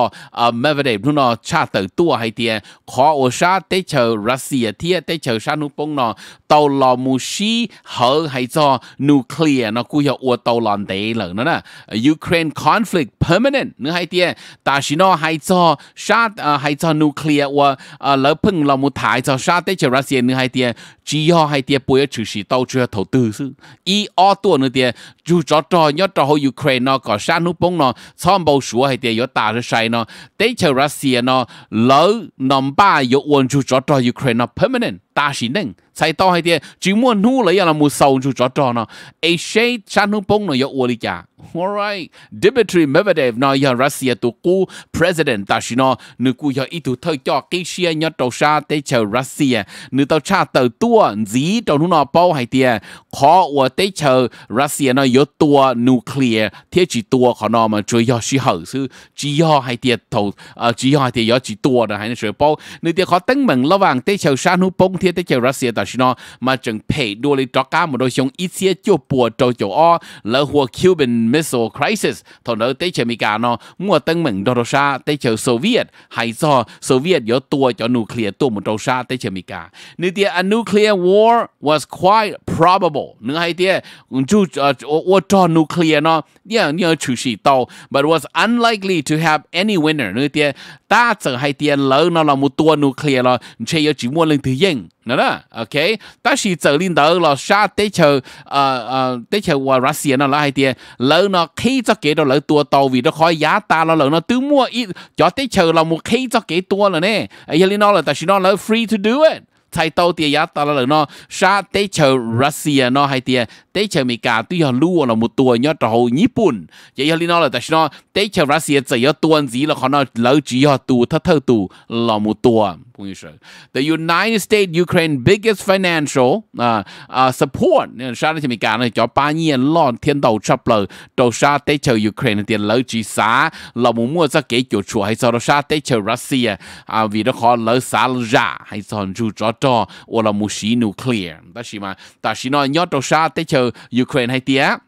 ไม่ว่าเดฟนู่นนอชาติตัวให้เตียขอโอชาแต่ชาวรัสเซียเทียแต่ชาวชาตนู่นปงนอตัวลอมูชีเฮอให้จอนิวเคลียร์นอกูอยากอวดตัวลอนเดย์เลยนั่นแหละยูเครนคอนฟลิกต์เพอร์มานแนต์เนื้อให้เตียนตาชินอให้จอชาติให้จอนิวเคลียร์ว่าเออเลิกพึ่งลอมูถ่ายจ่อชาติแต่ชาวรัสเซีย见呢，还点只要还点不要就是到处要投资是，一二多那点就找找要找好 Ukraine 呢，搞山努崩呢，参谋署还点要打着晒呢，对头 Russia 呢，老南巴要稳住找找 Ukraine 呢 permanent 大是能，才到还点只么努了要那么少就找找呢，哎谁山努崩呢要我的家。All right. Dmitry Medvedev nói ya Russia tu ku president ta shino nu ku ya itu thơ cho cái xe nhớ tàu xa tế chờ Russia nu tàu cha tàu tua dí tàu nu nó bao hay tia khó của tế chờ Russia nó yếu tua nuclear thế chỉ tua khó nó mà chơi ya shi hở sư chỉ ya hay tia tàu ờ, chỉ ya hay tia ya chỉ tua đó hay nó chơi bao nu tia khó tăng mừng lo vàng tế chờ sa nu bông thế tế chờ Russia ta shino mà chẳng phải đua lấy trọ cá một đôi xong ít xe chua bùa trâu chỗ o lỡ hùa Cuban missile crisis thổ nơ tế chờ mỹ cả nó mua tân mừng đô đô sa tế chờ soviet hay do soviet yếu tua cho nuclear tua một đô sa tế chờ mỹ cả nếu tia a nuclear war was quite probable nữa hay tia chú ô ờ, cho nuclear nó nhớ nhớ chú sĩ tàu but was unlikely to have any winner nữa tia ta chờ hay tia lỡ nó là một tua nuclear nó chơi yếu chỉ mua lên thứ yên nữa đó ok ta chỉ trở lên đó là sa tế chờ ờ ờ tế chờ và Russia nó là hai tiền lỡ nó khi cho kế đó lỡ tua tàu vì nó khỏi giá ta nó lỡ nó tự mua ít cho tế chờ là một khi cho kế tua là nè ấy là nó là ta chỉ nó là free to do it thay tàu tiền giá ta là nó sa tế chờ Russia nó hai tiền tế chờ Mỹ cả tuy họ lưu là một tua nhớ trò Nhật Bản vậy là nó là ta chỉ nó tế chờ Russia chỉ có tuần gì là họ nó lỡ chỉ họ tu thất thơ tu là một tua The United States Ukraine biggest financial uh, uh, support 沙特美加呢叫八年浪天道差不多到沙特球 Ukraine 的老几啥老母母在给救出还找到沙特球 Russia 啊为了好老啥拉还找住找到我老母是 à, nuclear 但是嘛但是呢要到沙特球 Ukraine 还点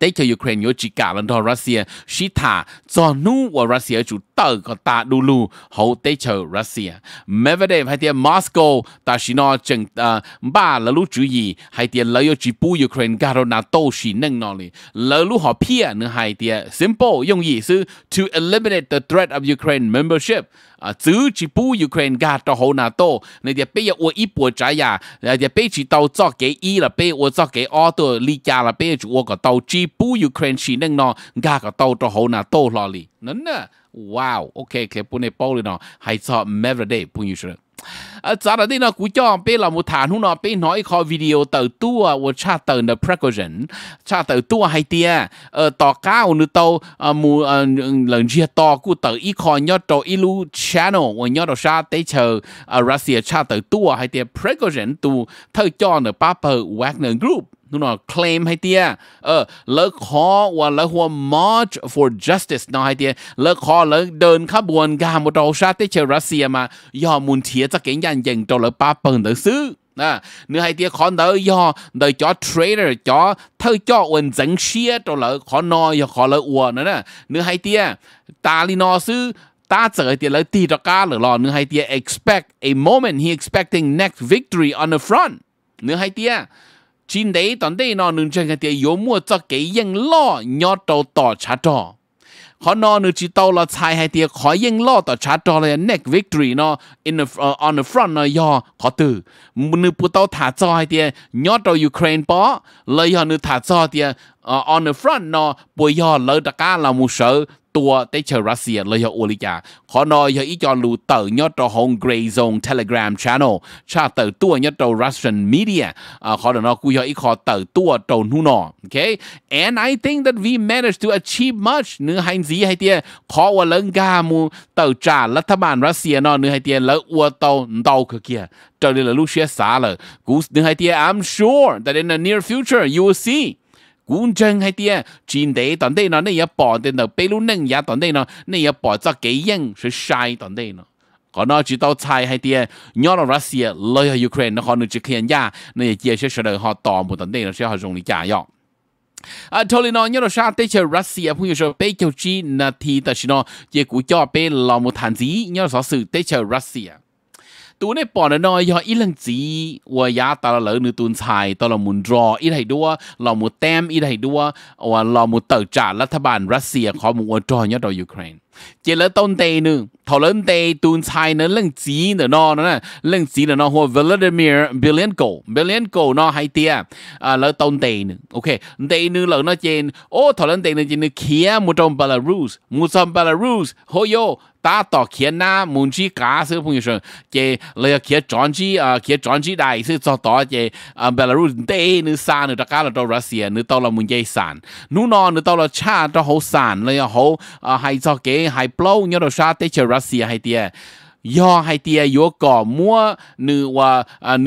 Tết cho Ukraine nhớ chỉ cả lần đó Russia, Shita, cho nu và Russia chủ tờ có ta đu lù hậu tế chờ Russia. Mẹ v ่ đây hay tiền Moscow ta chỉ nói chừng ba là lúc chủ gì hay tiền lấy yêu chỉ bu Ukraine นา r ต i nào đâu chỉ nâng nó đi. Lỡ lúc họ pia nữa hay tiền simple dùng gì sư to eliminate the threat of Ukraine membership. ออออออออออะจจจื้ปปปปููยยยยยเเเเเเเเครนนนกกกาาาาาตตต่่โใใดดดีีีีีววววลัล只只不乌克兰噶到好จ多，那点ย我一波摘呀，那点เ去到做给伊了，被我做给ก多离家了，被ต个到只อ乌克兰去弄喏，ลอลีนั่นน่ะ wow ok cái bún này bao rồi nó Hãy cho mấy day bún như thế à giờ là đi nó cú cho bé là một thằng nó bé nói kho video tờ tua và cha tờ the precaution cha tờ tua hay tia ờ tờ cao nữa tàu ờ, mù ờ, lần chia tờ cú tờ ít kho nhớ tờ ilu channel và nhớ tờ cha tế chờ ờ, Russia cha tờ tua hay tia precaution tu thơ cho nó paper Wagner group นู่น claim ให้เตี้ยเออเลิกขอว่าละหัว march for justice นอให้เตี้ยเลิกขอเลิกเดินขบวนกามตอชาติเชรัสเซียมา ยอมุนเทียจะเก่งยันเย่งตัวเลป้าเปิลเดือซื้อนะเนื้อให้เตี้ยขอเดอย่อเดยจอเทรดเดอร์จอเท่าจออวนจังเชียตัวเลขอนอย่ขอเลอัวนั่นน่ะเนื้อให้เตี้ยตาลีนอซื้อตาเจอเตียแล้วตีตะกาหรือรอเนื้อให้เตี้ย expect a moment he expecting next victory on the front เนื้อให้เตี้ย chín đấy tận đây nó nương chân cái tiền yếu mua cho cái yên lo nhỏ đầu tỏ trả trò họ nó nương chỉ tàu là xài hai tiền khỏi yên lo tỏ trả trò là neck victory nó in the uh, on the front nó do họ từ nương bu tàu thả cho hai tiền nhỏ đầu ukraine bỏ lấy họ nương thả cho tiền uh, ờ, on the front nó bu do lỡ đặc cả là một sợ ตัวเตเชอรัสเซียเลยเหรอโอลิกาขอนอยเหรออีจอนลูเตอร์ยอดตัวของ Grey Zone Telegram Channel ชาเตอร์ตัวยอดตัว Russian media ขอเดี๋ยวนอกูเหรออีขอเตอร์ตัวตัวนู่นอโอเค and I think that we managed to achieve much เนื้อหายสีให้เตียขอว่าเลิงกามูเตอร์จ่ารัฐบาลรัสเซียนอเนื้อให้เตียแล้วอวเตอร์เตอร์คือเกียเตอร์เลยลูกเชียสาเลยกูเนื้อให้เตีย I'm sure that in the near future you will see cũng chân hay tia chiến đấy tận đây nó nãy ya bỏ đến đầu bê luôn nâng ya tận đây nó nãy ya bỏ cho cái yên sẽ sai tận đây nó còn nó chỉ tao sai hay tia nhớ là Russia lời ở Ukraine nó còn được chỉ khiển ya nãy kia sẽ sẽ đợi họ tỏ một tận đây nó sẽ họ dùng để trả yọng à, 啊，托里诺，你罗沙得去 Russia 朋友说，被叫去那天，但是呢，结果叫被老母谈子，你罗啥事得去 Russia。ตูในปอนนอยออีหลังจีว่ายาตาลเหลือนือตูนชายตละมุนรออีไดดัวลามูแต้มอีไดดัวว่าลามูเติร์จารัฐบาลรัสเซีย ขอมูอวจอยอดอยูเครนเจริญต้นเตนึง讨论的都才能冷极的呢，呢冷极的呢或 Vladimir Belenko Belenko 呢还点啊，了当地呢，OK，地呢了呢见哦，讨论地呢见呢 Kia 穆中 Belarus 穆中 Belarus 好哟。ta tỏ khiến na muốn chi cá sự phong nhân cái lời khiến chọn chi à khiến chọn chi đại sự cho tỏ cái Belarus tê nữ san nữ ta là tàu Russia nữ tàu là muốn chơi san nu nó nữ tàu là cha cho hậu san lời hậu à hay cho cái hay blow nhớ đồ sa tê chơi เซียไฮเตียย่อไฮเตียยัวก่อมั่วนือว่า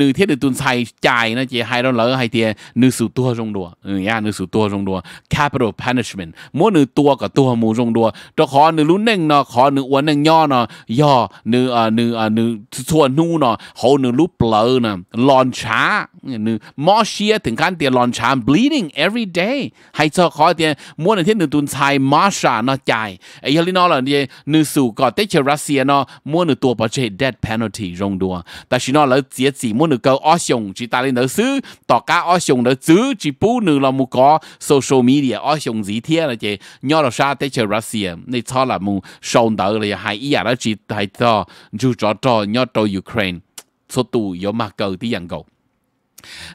นือเทียดตุนไทยจ่ายนะเจไฮรอนเลอไฮเตียนือสู่ตัวจงดัวเออย่านือสู่ตัวจงดัว capital punishment มั่วนือตัวกับตัวมูจงดัวจะขอนือรุ่นเน่งเนาะขอนืออ้วนเน่งย่อเนาะย่อนืออ่านืออ่านือส่วนนู่เนาะเขานือรูปเปลือนะลอนช้า nữ mò xia từng khăn lon chạm bleeding every day hay cho khó tiền mua là thiết nữ tuần xài mò xả nó chạy ấy giờ nó là gì nữ sủ có tết chờ Russia chế death penalty rong đùa ta chỉ nó là chỉ chỉ mua nữ câu ở sông chỉ ta lên nữ xứ tỏ cá ở sông nữ xứ chỉ bú nữ là mua có social media ở sông gì thế là chế nhỏ là sao tết chờ Russia này cho là mua sông đỡ là hay ý à đó chỉ hay cho chú cho cho nhỏ cho Ukraine số tù yếu mà cầu tí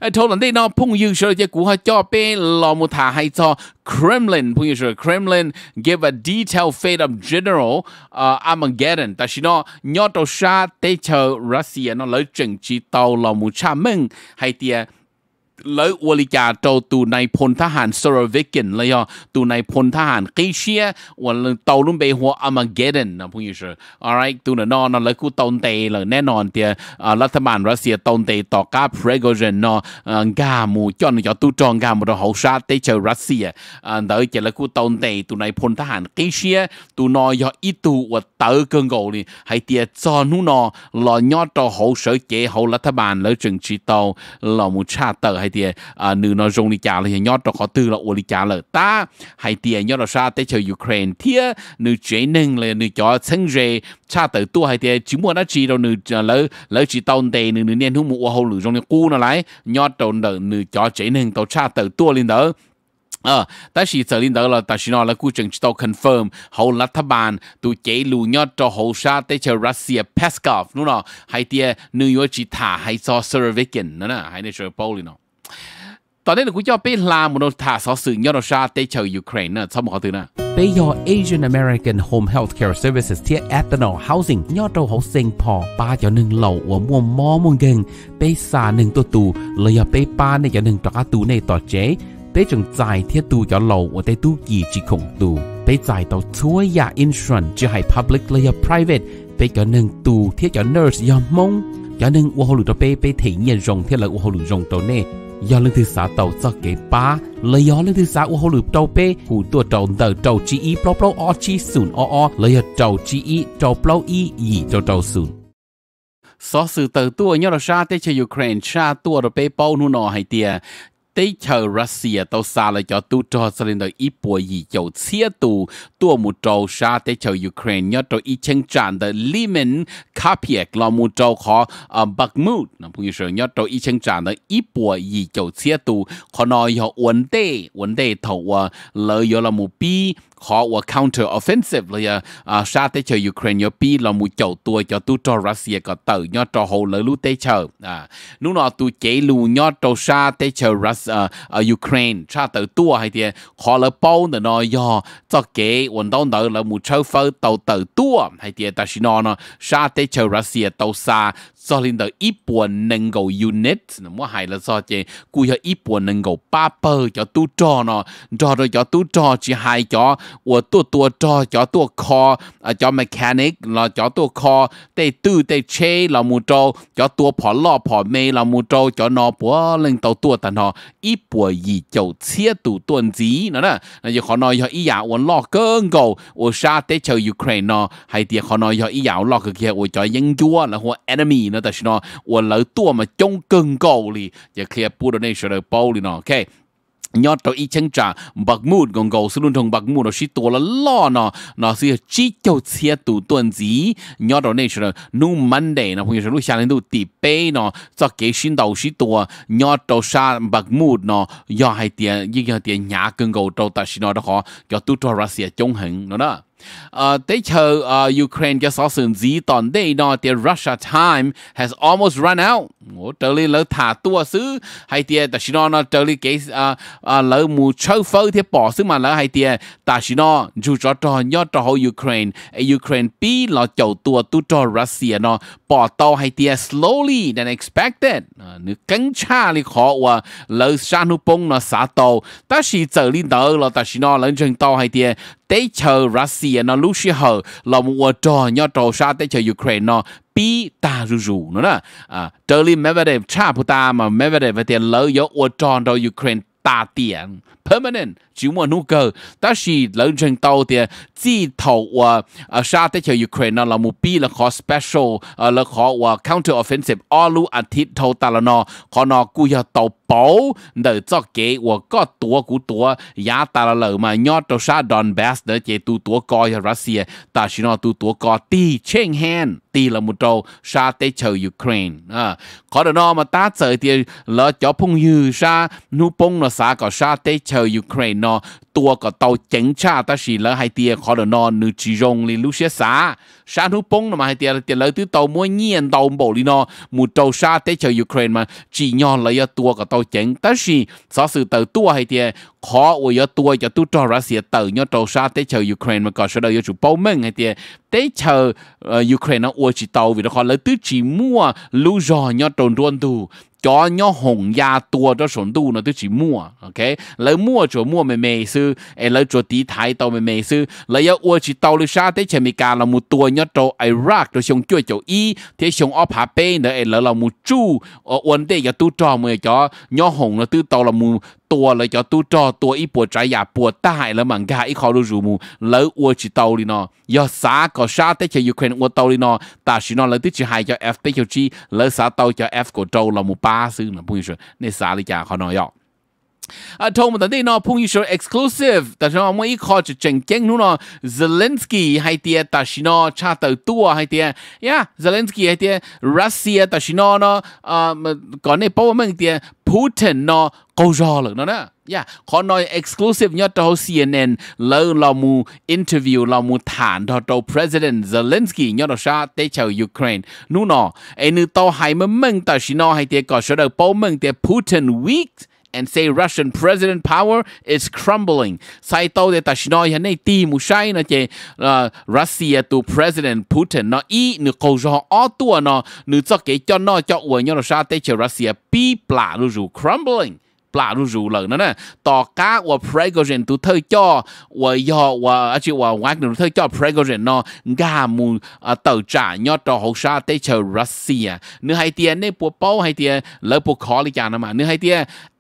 討論啲咯，朋友說嘅估下叫俾羅姆塔係錯。Kremlin ờ, 朋友說 Kremlin give a detailed fate of general uh, ờ, Armageddon，但是呢，要到沙地球 Russia 呢，來整治到羅姆查明係啲。แล้ววลิกาเตาตูในพลทหารซสร์วิกินเลยอ่ตูในพลทหารกิเชียวันเตาลุ่มเบหัวอามาเกเดนนะพวกนี้เชอ alright ตูนนอนแล้วกูตนเตเลยแน่นอนเตียรัฐบาลรัสเซียตนเตต่อกาเเรโกเจนนอะกามูจอนยอตูจองกามูเราหชาติเจชอรัสเซียเดี๋ยวเจแล้วกูตนเตตูในพลทหารกิเชียตูนอยออีตูวัดเตอเกงโกนี่ให้เตียจอนุนอหล่อยอดต่อหเสเจหรัฐบาลแล้วจึงชีโตหล่อมูชาเตอให้ tia à nữ nó rong đi cha là nhót cho khó tư là ô đi cha là ta hay tia nhót là sa tới chơi Ukraine tia nữ chế nâng là nữ cho sinh rề cha tới tua hay tia chỉ muốn nó chỉ đâu nữ à, lỡ lỡ chỉ tao tề nữ nữ niên hú mù hậu nữ rong đi cu nó lại nhót đầu nữ cho chế nâng tao cha tới tua lên đó ờ, เออแต่สิจะลินเดอร์เราแต่สินอแล้วกูจึงจะต้องคอนเฟิร์มเขารัฐบาลตัวเจลูยอดจะเขาชาติเชรัสเซียเพสกอฟนู่นเนาะให้เตียนิวยอร์กจิตาให้ซอเซอร์เวกินนั่นน่ะให้ในเชอร์โปลีเนาะตอนนี้กูจะไปลามโนทาสอสื่อยอดชาเตเชอร์ยูเครนเนอร์สมขอตือนะ Bây giờ Asian American Home healthcare Services thiết ethanol housing nhớ đầu hậu sinh ba cho nâng lẩu ở mua mò mua gần bê xa nâng tổ tù lời ở ba này cho nâng tỏa tù này tỏa chế bê chẳng dài thiết tù cho lẩu ở tê tù gì chỉ khổng tù bê dài tàu chúa ya insurance chứ hay public lời ở private bê cho nâng tù thiết cho nurse ya mông cho nâng ô hồ lụ tàu bê bê thể rồng thiết là ô hồ lụ rồng tàu nè do lưng thứ xã tàu cho kế ba lấy gió lưng thứ xã u hô lụp tàu bê hủ tua tàu tờ tàu chi y pro pro o chi sùn o o lấy tàu chi y tàu pro y y tàu tàu sùn so sự tờ tua nhớ là sa tê chơi Ukraine sa tua rồi bao nu nọ hay tế chờ Russia tàu xa lại cho tu cho sao lên đời ít bùa gì chầu chia tù tua một trâu xa tế chờ Ukraine nhớ trâu ít chân tràn đời li mình capiek lo một trâu khó ờ, bạc mút nó bây giờ nhớ trâu ít chân tràn đời ít bùa gì chầu chia tù khó nói họ ổn đề ổn đề thầu ờ, lợi yo là một bi khó và counter offensive là à, sa tế chờ Ukraine pi là một chậu tua cho tu cho Russia có tự nhớ cho hồ lỡ lũ tế chờ à lúc nào tu chế lù nhớ cho sa tế chờ Russ à ở à, Ukraine sa tự tua hay thì khó lỡ bao nữa nọ do cho kế vận động đó là một chậu phơi tàu tự tua hay thì ta xin nọ sa tế chờ Russia tàu xa 所以就一半能夠 unit，那麼係啦，所以故有一半能夠八百要都做呢，做到要都做，只係要我多多做，要多 call 啊，要 mechanic 啦，要多 call，得都得車啦，冇做，要多跑落跑尾啦，冇做，要攞波令到多等下一半二就切到段子，嗱啦，那要可能要一日我落更高，我下得就 Ukraine 咯，係啲可能要一日我落佢嘅，我再英國啦或 enemy。呢，但是呢，我老多嘛中更高哩，也可以不到那时候包里呢，OK。nhớ tới ý chân trả bạc mút còn cầu sư luôn trong bạc mút nó chỉ tổ là lo nó nó sẽ chỉ cho xe tụ tuần gì nhớ tới này là nu mắn để nó bây giờ lúc sáng lên tụ tỷ bê nó cho kế sinh đầu chỉ tổ nhớ tới sa bạc mút nó do hai tiền như hai tiền nhà cần cầu trâu ta xin nó đó khó cho tụ cho ra xe chống hứng đó Uh, chờ uh, Ukraine just also Z tòn đây nọ thì Russia time has almost run out. Ngô trở lý lỡ thả tua xứ hay tia ta xin nó trở lý cái ờ, ờ, lỡ mù châu phơ thì bỏ xứ mà lỡ hay tia ta xin nó dù cho trò nhó trò hồ Ukraine Ukraine pi lọ chầu tua tu cho Russia nó bỏ tàu hay tia slowly than expected. Ờ, Nữ cánh cha lý khó và lỡ xa nụ bông nó xả tàu ta xì trở lý tờ lỡ ta xin nó lỡ chân tàu hay tia tế chờ Russia nó lúc xưa hờ là mua trò nhau trò sa tế chờ Ukraine nó bị ta rù rù nữa nè à trở lên mấy vấn đề cha phụ ta mà mấy vấn đề về tiền lỡ do ô tròn rồi Ukraine ta tiền permanent chỉ muốn nụ cơ ta chỉ lớn trên tàu thì chỉ thầu và ờ, sa ờ, tế cho Ukraine là một bi là khó special ờ, là khó và counter offensive alu à thịt thầu ta là nó khó nó cú giờ tàu bố để cho kế và có tua cú tua giá ta là lợi mà nhớ cho sa Donbass để chế tu tua coi cho Russia ta chỉ nó tu tua coi ti chen hen ti là một trâu sa tế cho Ukraine à khó nó mà ta sợ thì là cho phong như sa nu phong là sa có sa tế chờ Ukraine nó tua có tàu chánh cha ta chỉ lỡ hai khó nó nữ chỉ rong li lúc xe xá xa nu bông mà hai tia tia lỡ thứ tàu mua nhiên tàu bổ nó một tàu xa tới Ukraine mà chỉ nhỏ lấy tua có tàu chánh ta chỉ sau sự tàu hai tia khó ôi yo tua cho tu cho Russia tàu nhỏ tàu xa tới Ukraine mà có sau đó chủ bao mừng hai tia tới ờ, Ukraine nó chỉ tàu vì nó khó lỡ thứ mua lưu rò nhỏ tàu luôn tu cho nhớ hồng ya tua cho sổn đu nó tôi chỉ mua ok lấy mua cho mua mày mày sư ấy lấy cho tí thái tàu mày mày sư lấy yêu ua chỉ tàu lưu sa thế chèm cả là một tua nhớ cho Iraq cho xong chơi cho y thế xong ở hà bê nữa ấy lấy là một chu ở vấn đề giờ tu trò mày cho nhớ hồng nó tư tàu là một 多了叫都找多一波摘呀波大了嘛，噶一考虑入目，老我去道理呢，要啥个啥的就有可能我道理呢，但是呢，老的只还叫 F 的就 G，老啥道叫 F 个招了么巴适呢？不用说，那啥的家可能要。啊，同埋等啲喏，彭宇翔 exclusive，但係我冇依靠就正經咯咯，Zelensky 係啲，但係喏差到多係啲，呀，Zelensky 係啲，Russia 但係喏咯，啊，講你包乜啲，Putin 咯，高咗啦，嗱咧。Yeah, ขอหน่อย exclusive ยอดตัว CNN แล้วเรามู interview เรามูฐานทอตัว president Zelensky ยอดชาเตชาวยูเครนนู่นอ่ะไอ้นึกตัวให้มันมึงแต่ชิโนให้เตียก็ชดเอาป้อมึงเตีย Putin weak and say Russian president power is crumbling. Sai Saito de tashinoi hanei ti mushai na che uh, Russia to president Putin no i nu ko jo o tu no nu cho ke cho no cho wo nyo sa te che Russia pi pla lu ju crumbling. ปลาดูรูเลยนั่นน่ะต่อก้าว่า Prigozhin ตัวเธอจ่อว่าย่อว่าอาชีว่าวักหนึ่งเธอจ่อ Prigozhin เนาะกามูเต่าจ่ายอดต่อหกชาเตเชอรัสเซียเนื้อไฮเตียนเนี่ยปัวเป้าไฮเตียแล้วปัวคอลิจานะมาเนื้อไฮเตีย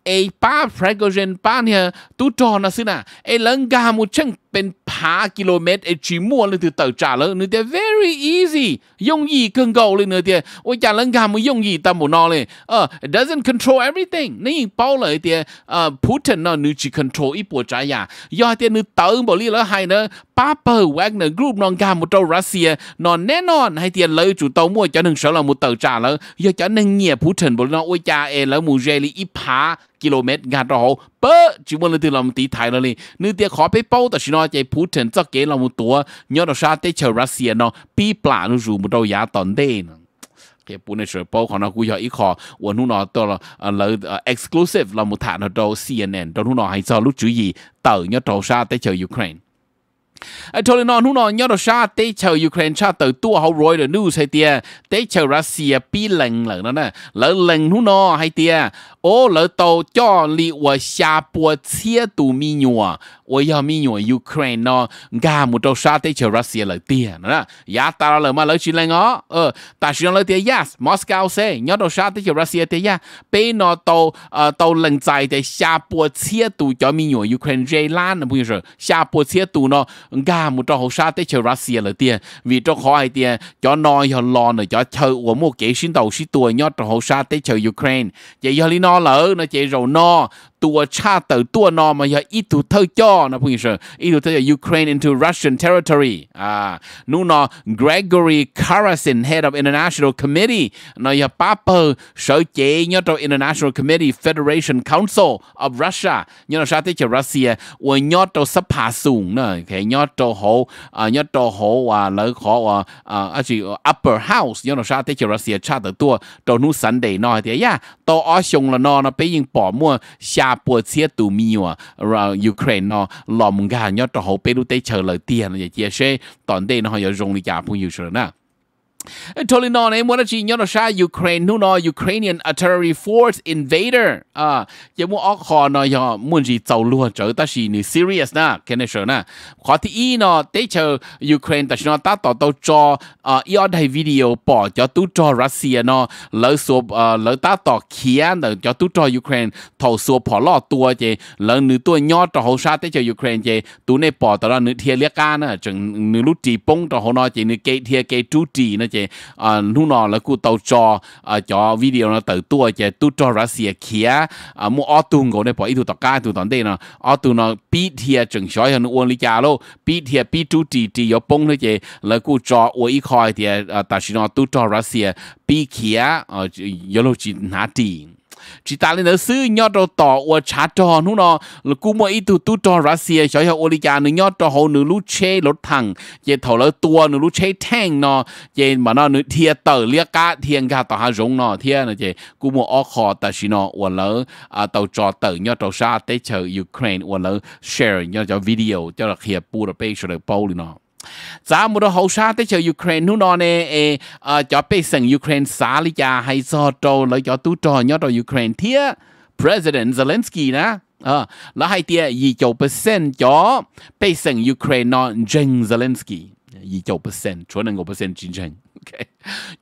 ไอ้ป้าแพรกเจนป้าเนี่ยตุจอนะสินะไอลังกามูช่งเป็นผากิโลเมตรไอจีมัวเลยถือเต่าจ่าเลยเนื้อเดีย very easy ยงยีเกินเก่าเลยเนื้อเดียโอ้ยจ่าลังกามูยงยี่ตามหมูนอเลยเออ doesn't control everything นี่เป้าเลยเดียเอ่อพุึงเนาะนื้อจี control อีปัวจ่ายายอเดียนื้อเติาบอกลีแล้วให้เนาะป้าเปิดแวกเนอะกรุ๊ปนองกามูเต่ารัสเซียนอนแน่นอนให้เดียเลยจู่เต่ามัวจ่าหนึ่งเสาเราหมูเต่าจ่าเลยยอจ่าหนึ่งเงียบพุึงบอกเนาะโอ้ยจ่าเอแล้วหมูเจลีอีพากิโลเมตรงานเราเปิดจุดมันเลยที่เราตีไทยแล้วนี่นี่เดียขอไปเป้าแต่ชิโนใจพูดถึงจะเกณฑ์เราตัวย้อนเราชาติเชรัสเซียเนาะปีปลาหนูรูมุเรายาตอนเด่นเก็บปุ่นในเชิเป้าของเรากูอยากอีกขอวันนู้นเนาะตัวเราเรา exclusive เรามุถ่านเรา CNN ตอนนู้นเนาะให้เจ้าลูกจุยเต่าย้อนเราชาติเชอยูเครนไอ้ทอลินอนหุ่นอนยอดชาเตเชอยูเครนชาเตอตัวเขารวยเดนูใช่เตียเตเชอรัสเซียปีหลังหลังนั้นน่ะแล้วหลังหุ่นอให้เตียโอ้แล้วโตจ่อลีว่าชาปัวเชียตูมีหนัว我要咪用 Ukraine 呢，俺们都杀的就 Russia 来点呢，也打了了嘛，来去了哦，呃，但是了点 yes Moscow say，你都杀的就 Russia 的呀，被那到呃到人在的下波切度叫咪用 Ukraine 这啦，那不就是下波切度呢？ga một trò hồ sa tới chơi Russia là tiền vì trò khó ai tiền cho noi họ lo nữa cho chờ của một cái xin tàu xin tuổi nhót trò hồ sa tới chơi Ukraine Vậy giờ lý nó lỡ nó chơi rồi no tua cha tử tua no mà giờ ít tu thơ cho nó phun sờ ít tu thơ cho Ukraine into Russian territory à nu nó Gregory Karasin head of international committee nó giờ Papa sở chế nhớ trò international committee Federation Council of Russia nhớ nó sa tới chơi Russia và nhớ trò sắp hạ sùng nữa cái nhớ nhớ trò hộ à nhớ trò hộ và lỡ khó à à chỉ upper house nhớ nó sao thế chỉ là xia cha được tua trò nút sẵn để nó thế ya to ở xong là nó nó bây giờ bỏ mua xa bữa xe tù mi à rồi Ukraine nó lòm gà nhớ trò hộ bây giờ tới chờ lời tiền là gì chia sẻ toàn đây nó họ dùng đi cả phụ nhiều rồi nè Tolinon em muốn chỉ nhớ nó xa Ukraine nu nó Ukrainian artillery force invader à chỉ muốn óc họ nó giờ muốn gì tàu luôn trở ta chỉ ni serious na cái này sợ na khó thì ý nó tế chờ Ukraine ta chỉ nó ta tỏ tàu cho à ý ở đây video bỏ cho tu cho Russia nó lỡ số à, lỡ ta tỏ kia để cho tu cho Ukraine thầu số bỏ lọ tua chứ lỡ nữ tua nhỏ cho hậu sa tế chờ Ukraine chứ tu này bỏ tao là nữ thiệt liệt ca nữa chừng nữ lúc chỉ bông cho họ nó chỉ nữ cây thiệt cây chú trì nữa chị à, lúc nào là cô tàu cho à, cho video nó tự tua chị tu cho ra xìa kia à, mua ô tu ngồi đây bỏ ít tu tàu cá tu tàu đây nè ô tu nó bị thiệt chừng sói hơn uôn lý cha lô bị thiệt pi chú trì trì yếu bông thôi chị là cô cho uôn ít khỏi thì à, ta chỉ nó tu cho ra xìa bị kia à, yếu lô chỉ nát tiền chỉ ta lên ở xứ nhớ trò tỏ và trả trò nó nó là cú mà ít tu tu trò Russia cho hiệu Olivia nữa nhớ trò hồ nữa lúc chế lốt thẳng, về thầu lỡ tua nữa lúc chế thang nó về mà nó nữa thiệt tờ liếc cá thiền cả tàu hà rong nó thiệt là về cú mà ở khó ta chỉ nó và lỡ à, tàu trò tờ nhớ trò sa tới chờ Ukraine và lỡ share nhớ trò video cho là hiệp bù bê bây giờ là bao nó za mu ờ, do hau sha te cho ukraine nu no ne e cho pe sang ukraine sa li cha hay so to cho tu to ukraine thia president zelensky na 二九 percent，chỗ percent chiến tranh. OK,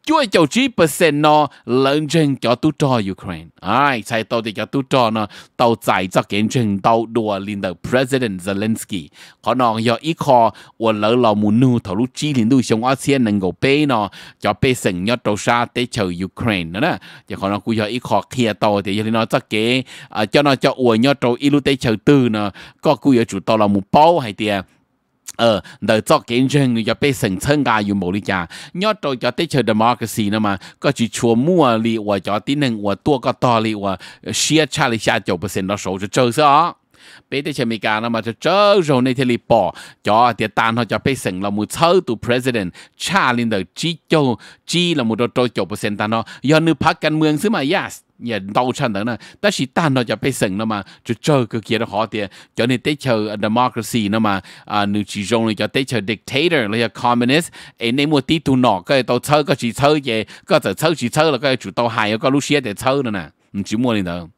chúa chầu chí percent nó lớn trên cho tu cho Ukraine. Ai, sai tàu thì cho tu cho nó tàu giải cho kiến trình tàu đùa lên President Zelensky. Có nó do ít khó, ua lỡ mù nụ thảo lúc chí lên đuôi xong ở cho bê sừng nhó trâu xa chờ Ukraine nữa nè. Thì có nó cũng do kia tàu thì cho nó cho kế, cho nó cho ua nhó trâu ít lúc chờ tư nó có cũng do chủ tàu là mù bao hay tiền ờ đời cho kiến dân người bị sừng chân gà อยู่冇理解，要到要得求 democracy mà, có có chỉ chua mua chỗ cha cho số 呢嘛，ก็去全部里我叫第能我多个道理我写差了下九 percent 的手就走是啊。bây giờ mình gà nó mà cho chơi rồi này thì lì bỏ cho thì tan họ cho bây giờ là một thứ tu president cha lên đời chỉ cho chỉ là một đôi trôi chục phần trăm nó do nữ phát căn mương xứ mà yes 也到产能呢，但是单到就被省了嘛，就这个给的好点，叫你追求 democracy 呢嘛，啊，你其中呢叫追求 dictator 那些 communist，哎，你莫地图孬，个到抽个是抽嘢，个就抽是抽了，个就到海个路线得抽了呢，唔只莫呢头。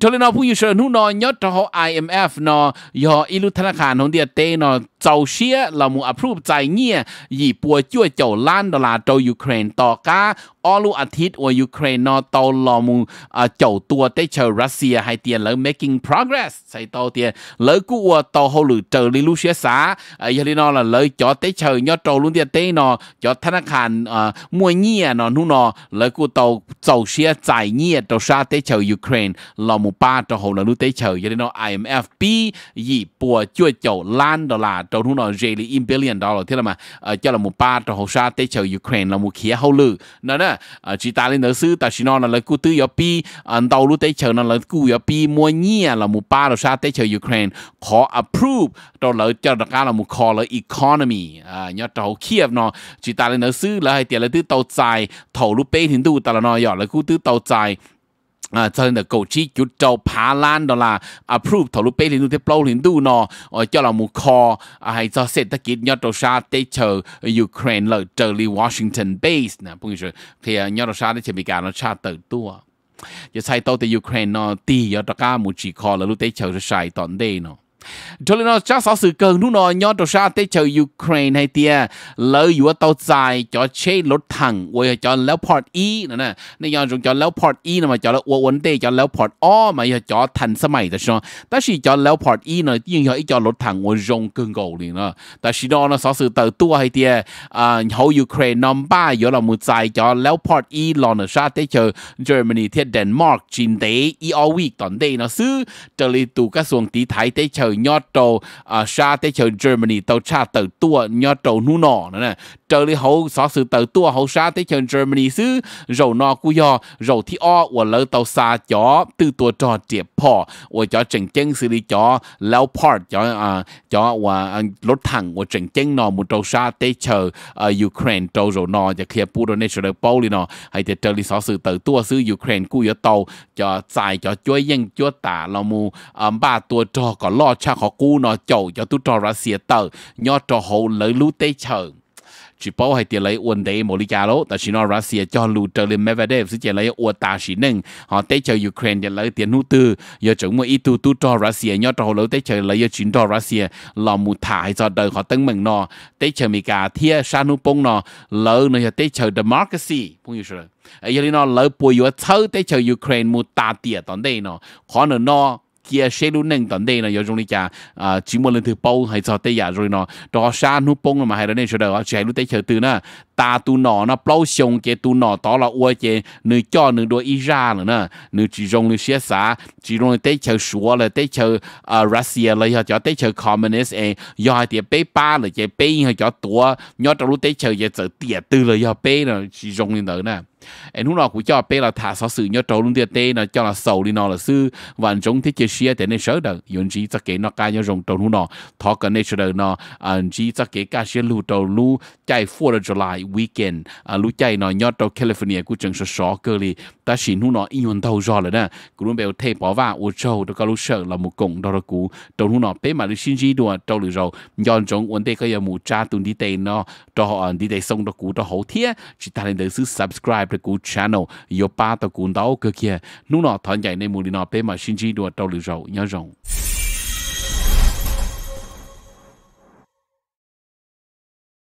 cho nên nó phụ yêu sơ nu nó nhớ cho họ IMF nó do ilu thana khan hồng địa tê nó giàu xía là mu approve trái nghĩa gì bùa chua chầu lan đó là cho Ukraine ต่อก้าออลูอาทิตย์ว่ายูเครนนอตอลอมูเจ้าตัวเตเชอรัสเซียให้เตียนแล้ว making progress ใส่ตอเตียนแล้วกูว่าตอเขาหรือเจอลิลูเชียสาอย่าลีนอละเลยจอเตเชอยอดโตลุนเตียเตนอจอธนาคารมวยเงียนอนู่นอแล้วกูตอเจ้าเชียจ่ายเงียตอชาเตเชอยูเครนลอมมูป้าจอหงนรู้เตเฉยยันนอ IMF ปียี่ปัวช่วยเจ้าล้านดอลลาร์จอทุนนอเจลีอิมเบลียนดอลลาร์ที่ละมาเออเจ้าละมูป้าจอหงชาเตเฉยยูเครนละมูเขียเขาลือนั่นน่ะจีตาลินเดอซื้อแต่ชินอนละกูตื้อยปีอันเตารู้เตเฉยนั่นละกูยปีมัวเงียละมูป้าเราชาเตเฉยยูเครนขอ approve ตอละเจ้าละการละมูคอละ economy อ่ายอดเตาเคียบนอจีตาลินเดอซื้อละให้เตียละตื้อเตาใจเถารู้เป้ถึงดูตะละนอยอดละกูตื้อเตาใจ à chân là cầu chỉ chú trâu phá lan đó là approve thầu lúc bê lên thế bao lên đủ nó cho là một kho à, hay cho xét tất nhớ đầu sa tế chờ Ukraine lợi trợ Washington base nè bông rồi thì nhớ đầu sa để chuẩn bị cả nó sa tự tua giờ sai tàu Ukraine nó tì giờ tất cả một chỉ kho là lúc tế chờ sai tận đây nó cho nên nó chắc sáu sự cần đúng rồi nhớ đồ ra tới chờ Ukraine hay tia lỡ dùa tàu dài cho chế lốt thẳng quay cho Leopard E nữa nè nên nhớ dùng cho Leopard E mà cho là uốn tê cho Leopard O mà giờ cho thành sớm mày rồi ta chỉ cho Leopard E nữa nhưng giờ cho lốt thẳng quay dùng cưng gầu liền nữa ta chỉ đó nó sáu sự tàu tua hay tia à hậu Ukraine năm ba giờ là một dài cho Leopard E lò nữa ra tới chờ Germany thiết Denmark chín tế E all week tuần đây nó xứ trở lại tụ các xuồng tí thái tới chờ nhọ trâu à xa tới chờ Germany tàu cha tàu tua nhọ trâu nu nọ nữa nè chờ đi hậu xó sự tàu tua hậu xa tới chờ Germany xứ rầu nọ cú yo rầu thì o của lỡ tàu xa chó từ tua trò tiệp pò, của chó chỉnh chân xử lý chó lao part chó à chó và lốt thẳng của chỉnh chân nọ một tàu xa tới chờ à, Ukraine tàu rầu nọ cho kia pu đô nè chờ bao đi nọ hay thì chờ đi xó sự tàu tua xứ Ukraine cú yo tàu cho dài cho chúa dân chúa tả là mù à, ba tua trò có lo cha họ cú nó chầu cho tu trò ra xìa tờ nho trò hậu lấy lú tê chờ chỉ bảo hay tiền lấy uẩn đấy một lý giá lỗ, ta chỉ nói Russia cho lù trở lên Medvedev sẽ lấy uốn ta chỉ nâng họ tới chờ Ukraine để lấy tiền hữu tư, giờ chúng mà ít tu tu cho Russia nhớ cho lấy tới chờ lấy giờ chuyển cho Russia là một thả hay do đời họ tấn mừng nó tới chờ Mỹ cả thia sa nu bông nó lỡ nó giờ tới chờ democracy, không hiểu rồi, giờ nó lỡ bùi vừa thâu tới chờ Ukraine một ta tiền tòn đây nó khó nữa nó kia xe lu nâng tận đây là do chúng ta à chỉ muốn lên thứ bao hay cho tây giả rồi nó đó xa nu bông mà hay là nên cho đó chỉ hay lu tây chờ từ nữa ta tu nọ nó bao xong cái tu nọ đó là ua cái nữ cho nữ đôi ý ra nữa nè nữ chỉ dùng nữ xé xả chỉ dùng tới chờ sủa à, họ cho tới chờ communist ấy à, do hai tiệp bé ba là cái bé họ cho tua nhớ trong lúc tới chờ cái chữ tiệp tư bé là chỉ dùng như thế nè nào cũng cho bé là thả sáu sự nhớ trâu luôn tiệp tê là cho là sầu đi nó là sư và chúng thích chơi xia thế nên sớ được yến chỉ chắc cái cái nhớ dùng trâu lúc nọ cái nên sớ được nó à, chỉ chắc cái cái xia lưu trâu lưu chạy phu là trở lại weekend à lúc chạy nó California cũng chẳng sợ sợ cơ ta xin hú nó yên đầu rồi là nè cũng luôn bèo thay bỏ có lúc sợ là một cổng đó là cũ tàu hú nó bé mà lúc xin gì đùa tàu lười rồi nhon trong vấn đề cái giờ mù cha tuần đi tên nó họ ờ, đi tên đó cũ đó hậu thiết chỉ ta lên tới subscribe đó cũ channel yo ba tàu cũ đó cơ kia nhảy nên mù đi nó bé mà xin gì đùa tàu lười rồi nhớ rồi